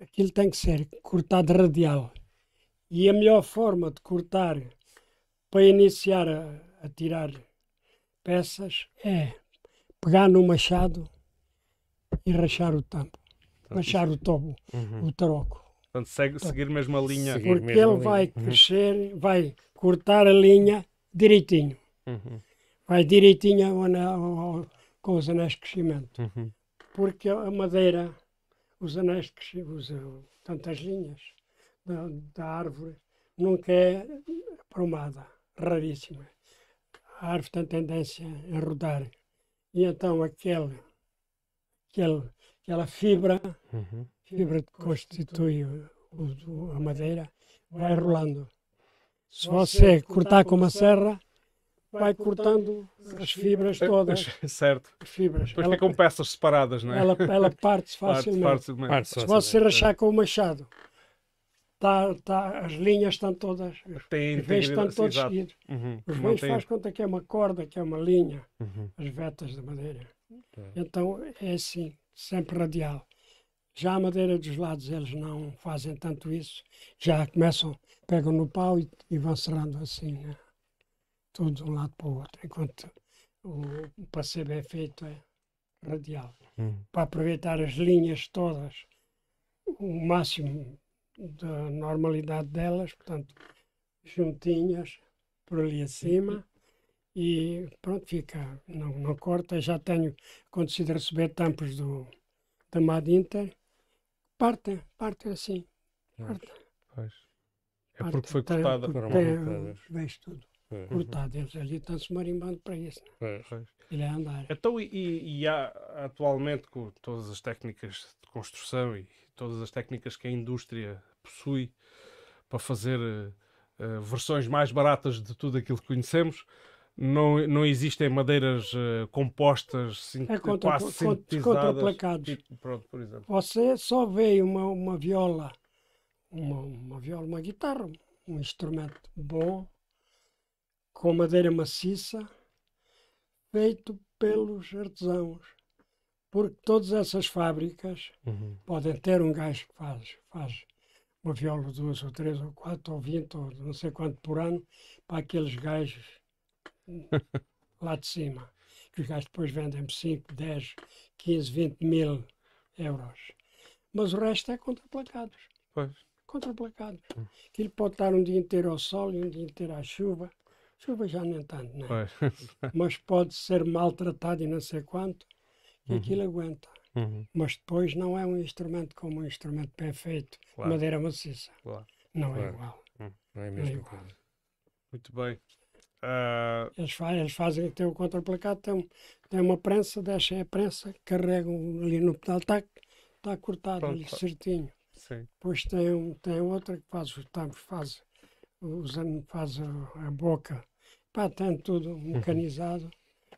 Speaker 2: Aquilo tem que ser cortado radial. E a melhor forma de cortar para iniciar a, a tirar peças é pegar no machado e rachar o tampo, então, rachar o tobo, uhum. o troco. Portanto, segue, seguir mesmo a linha. Seguir Porque ele linha. vai uhum. crescer, uhum. vai cortar a linha direitinho. Uhum. Vai direitinho ao, ao, com os anéis de crescimento. Uhum. Porque a madeira, os anéis de crescimento, eh, tantas linhas da, da árvore, nunca é aprumada, raríssima. A árvore tem tendência a rodar. E então aquele, aquele, aquela fibra uhum fibra que constitui o, a madeira, vai rolando. Se você cortar com uma serra, vai cortando as fibras todas.
Speaker 1: Certo. As fibras. Depois ela, ficam peças separadas, não é? Ela, ela parte-se facilmente. Parte, parte,
Speaker 2: parte, se você é. rachar com o machado, tá, tá, as linhas estão todas. Tem, os veios estão todos seguidos. Uhum, os veios faz conta que é uma corda, que é uma linha, uhum. as vetas da madeira. Então é assim, sempre radial. Já a madeira dos lados eles não fazem tanto isso, já começam, pegam no pau e, e vão serrando assim, né? tudo de um lado para o outro, enquanto o, o passeio é feito é radial. Hum. Para aproveitar as linhas todas, o máximo da normalidade delas, portanto, juntinhas por ali acima e pronto, fica, não, não corta. Já tenho, acontecido receber tampos do, da Madinter, Parte, parte assim.
Speaker 1: Parte. Pois.
Speaker 2: É parte, porque foi cortada para uma tudo. É. Cortado, eles ali estão-se marimbando para isso. É. Ele é andar.
Speaker 1: Então, e, e há atualmente, com todas as técnicas de construção e todas as técnicas que a indústria possui para fazer uh, uh, versões mais baratas de tudo aquilo que conhecemos, não, não existem madeiras uh, compostas, sintetizadas é contra, quase sintetizadas. Contraplacados.
Speaker 4: Tipo, pronto, por exemplo.
Speaker 2: Você só vê uma, uma viola, uma, uma viola, uma guitarra, um instrumento bom, com madeira maciça, feito pelos artesãos. Porque todas essas fábricas uhum. podem ter um gajo que faz, faz uma viola, duas ou três ou quatro ou vinte ou não sei quanto por ano, para aqueles gajos lá de cima. Que os gajos depois vendem 5, 10, 15, 20 mil euros. Mas o resto é contra Pois. Contra placados. Hum. Que ele pode estar um dia inteiro ao sol e um dia inteiro à chuva. Chuva já nem tanto, não é? Mas pode ser maltratado e não sei quanto, e uhum. aquilo aguenta. Uhum. Mas depois não é um instrumento como um instrumento bem feito, claro. madeira maciça. Claro. Não, é claro. É não, É igual. Não é mesmo
Speaker 1: Muito bem. Uh...
Speaker 2: Eles, fazem, eles fazem, têm o contraplacado, tem, uma prensa, deixam a prensa, carregam ali no pedal, está tá cortado Pronto. ali tá. certinho. Sim. Depois tem, tem outra que faz, faz, usando, faz a, a boca. Pá, tem tudo uhum. mecanizado.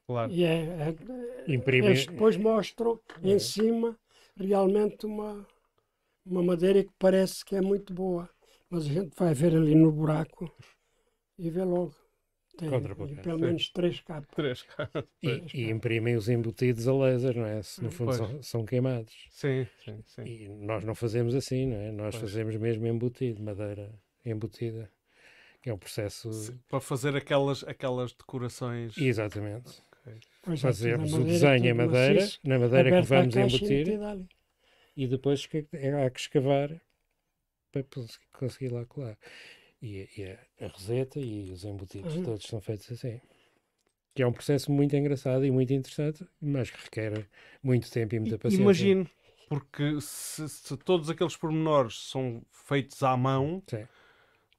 Speaker 2: Claro. E é, é, Imprime... Eles depois mostram é. em uhum. cima realmente uma, uma madeira que parece que é muito boa. Mas a gente vai ver ali no buraco e vê logo. Tem pelo menos três
Speaker 4: capas. capas. E, e, imprimem os embutidos a laser, não é? Se, no fundo são, são, queimados. Sim, sim, sim. E nós não fazemos assim, não é? Nós pois. fazemos mesmo embutido, madeira embutida. Que é um processo. Sim,
Speaker 1: para fazer aquelas, aquelas decorações.
Speaker 4: Exatamente. Okay. Fazemos o desenho é em madeira, maciço, na madeira que vamos embutir. E, e depois é que, é, há que escavar para conseguir lá colar. E, e a, a roseta e os embutidos uhum. todos são feitos assim. Que é um processo muito engraçado e muito interessante, mas que requer muito tempo e muita paciência. Imagino,
Speaker 1: porque se, se, todos aqueles pormenores são feitos à mão,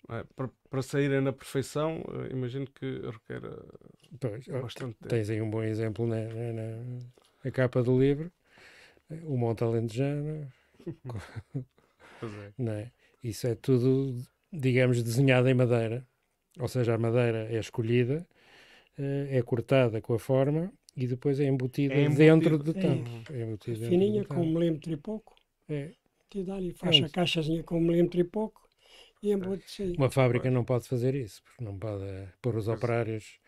Speaker 1: É, para, para saírem na perfeição, eh, imagino que requer eh, pois, bastante tempo. Tens
Speaker 4: aí um bom exemplo na, na, na, na capa do livro, eh, o Monte Alentejano. pois é. Não é? Isso é tudo digamos, desenhada em madeira, ou seja, a madeira é escolhida, eh, é cortada com a forma e depois é embutida é dentro do tampo. É. É Fininha, com um
Speaker 2: milímetro e pouco. É. Te dá ali, é faz a caixazinha com um milímetro e pouco e embute Uma fábrica
Speaker 4: não pode fazer isso, porque não pode eh, pôr os operários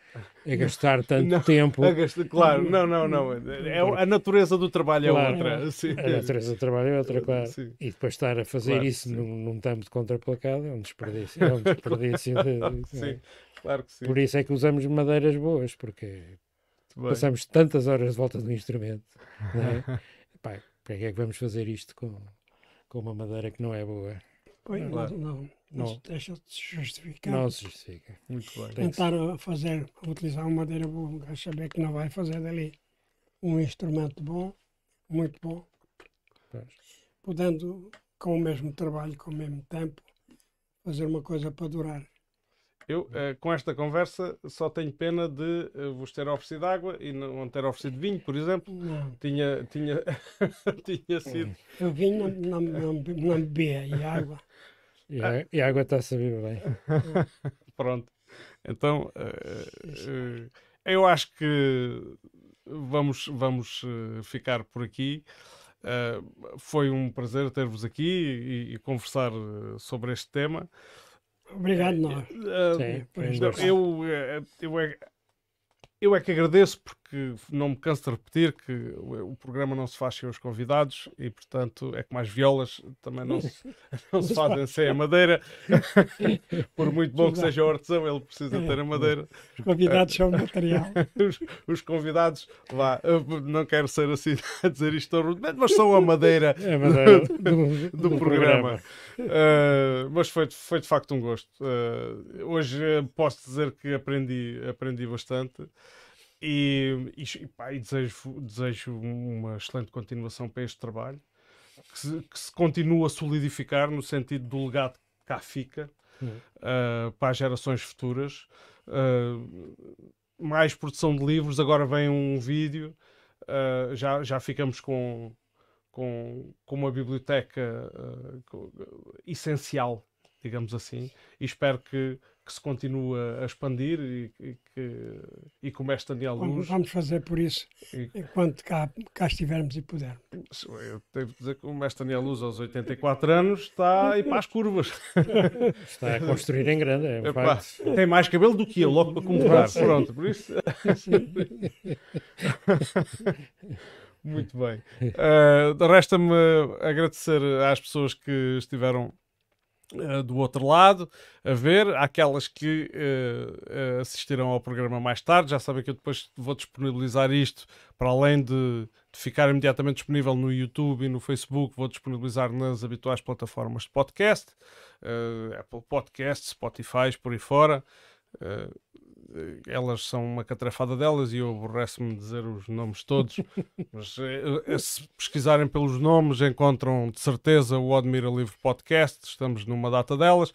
Speaker 4: a gastar tanto não, tempo. Gastar,
Speaker 1: claro, não, não, não. Hum, é, a natureza do
Speaker 4: trabalho é claro, é outra. Sim. A natureza do trabalho é outra, é, claro. Sim. E depois estar a fazer claro, isso num, num tampo de contraplacado é um desperdício. É um desperdício. claro, de, é. claro que sim. Por isso é que usamos madeiras boas, porque passamos tantas horas de volta do instrumento. É? para que é que vamos fazer isto com, com uma madeira que não é boa? Pois, não. não não deixa de
Speaker 2: se justificar. Não se justifica. Muito bem. Tentar fazer, utilizar uma madeira boa, saber que não vai fazer dali um instrumento bom, muito bom, pois. podendo, com o mesmo trabalho, com o mesmo tempo, fazer uma coisa para durar.
Speaker 1: Eu, eh, com esta conversa, só tenho pena de eh, vos ter oferecido água e não ter oferecido vinho, por exemplo. Não. Tinha, tinha, tinha sido.
Speaker 2: Eu vinho não, não, não, não bebia e água. E ah. a, e a água está a
Speaker 1: saber bem. Pronto. Então, uh, uh, eu acho que vamos, vamos eh, ficar por aqui. Uh, foi um prazer ter-vos aqui e, e, conversar sobre este tema.
Speaker 2: Obrigado, nós. eu, eu, eu, é,
Speaker 1: eu é que agradeço porque que não me canso de repetir que eh, o programa não se faz sem os convidados e, portanto, é que mais violas também não se, não se fazem sem a madeira. Por muito bom que seja o artesão, ele precisa ter a madeira. Os convidados são material. Os, os convidados, vá, não quero ser assim a dizer isto tão mas são a madeira, é do, do, do, programa. Uh, mas foi, foi de facto um gosto. Uh, hoje posso dizer que aprendi, aprendi bastante. E, e, pá, e desejo, desejo uma excelente continuação para este trabalho, que se, que se continue a solidificar no sentido do legado que cá fica uh, para as gerações futuras. Uh, mais produção de livros, agora vem um vídeo, uh, já, já ficamos com, com, com uma biblioteca essencial, digamos assim, e espero que que se continua a expandir e, que, e como Daniel
Speaker 2: Luz. Vamos fazer por isso enquanto cá, cá estivermos e pudermos.
Speaker 1: Eu tenho dizer que o mestre Daniel Luz, aos 84 anos, está aí para as curvas. Está a construir em grande. É Epá, tem mais cabelo do que eu, logo para comprar. Pronto, por isso. Muito bem. Uh, Resta-me agradecer às pessoas que estiveram eh, do outro lado, a ver. Há aquelas que uh, assistiram ao programa mais tarde, já sabem que eu depois vou disponibilizar isto para além de, de, ficar imediatamente disponível no YouTube e no Facebook, vou disponibilizar nas habituais plataformas de podcast, uh, Apple Podcasts, Spotify, por aí fora. Uh, eh, elas são uma catrafada delas e eu aborreço-me dizer os nomes todos, mas eh, eh, se pesquisarem pelos nomes encontram de certeza o Admira Livre Podcast, estamos numa data delas.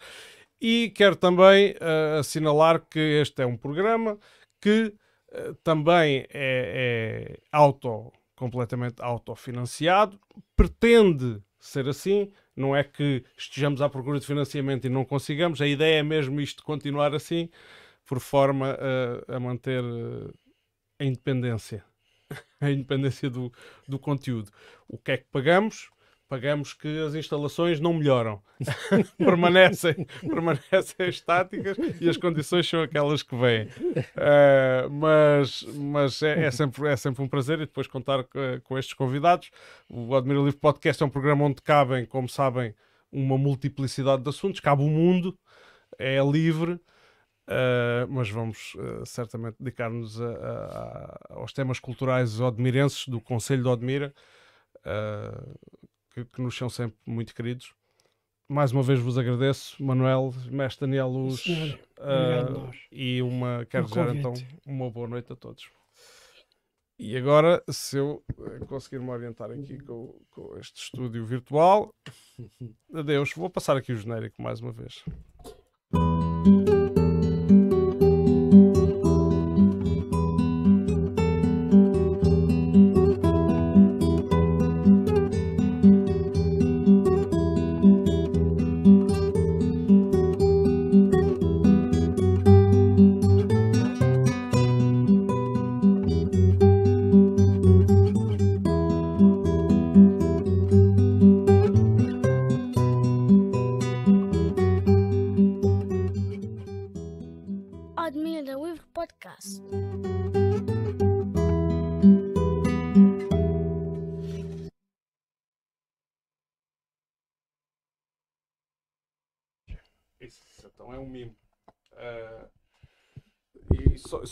Speaker 1: E quero também uh, assinalar que este é um programa que uh, também é, é auto, completamente autofinanciado, pretende ser assim, não é que estejamos à procura de financiamento e não consigamos, a ideia é mesmo isto continuar assim por forma a, a manter eh, a independência, a independência do, do conteúdo. O que é que pagamos? Pagamos que as instalações não melhoram, permanecem, permanecem estáticas e as condições são aquelas que vêm. Uh, mas mas é, é, sempre, é sempre um prazer e depois contar com, eh, com estes convidados. O Admira Livre Podcast é um programa onde cabem, como sabem, uma multiplicidade de assuntos, cabe o mundo, é livre. Uh, mas vamos uh, certamente dedicar-nos aos temas culturais odmirenses do Conselho de Odmira, uh, que, que, nos são sempre muito queridos. Mais uma vez vos agradeço, Manuel, Mestre Daniel Luz, Senhor, e uma quero um desejar então uma boa noite a todos. E agora, se eu conseguir me orientar aqui uhum. com, com este estúdio virtual, adeus, vou passar aqui o genérico mais uma vez.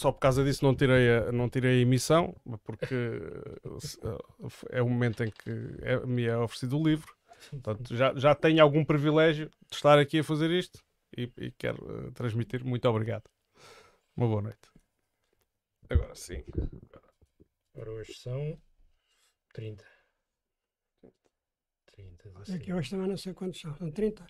Speaker 1: só por causa disso não tirei a, não tirei a emissão, porque eh, eh, é o momento em que é, me é oferecido o livro. Portanto, já, já tenho algum privilégio de estar aqui a fazer isto e, e quero uh, transmitir. Muito obrigado. Uma boa noite.
Speaker 4: Agora sim. Agora hoje são 30. 30 assim. É que hoje
Speaker 2: também não sei quantos são, são 30.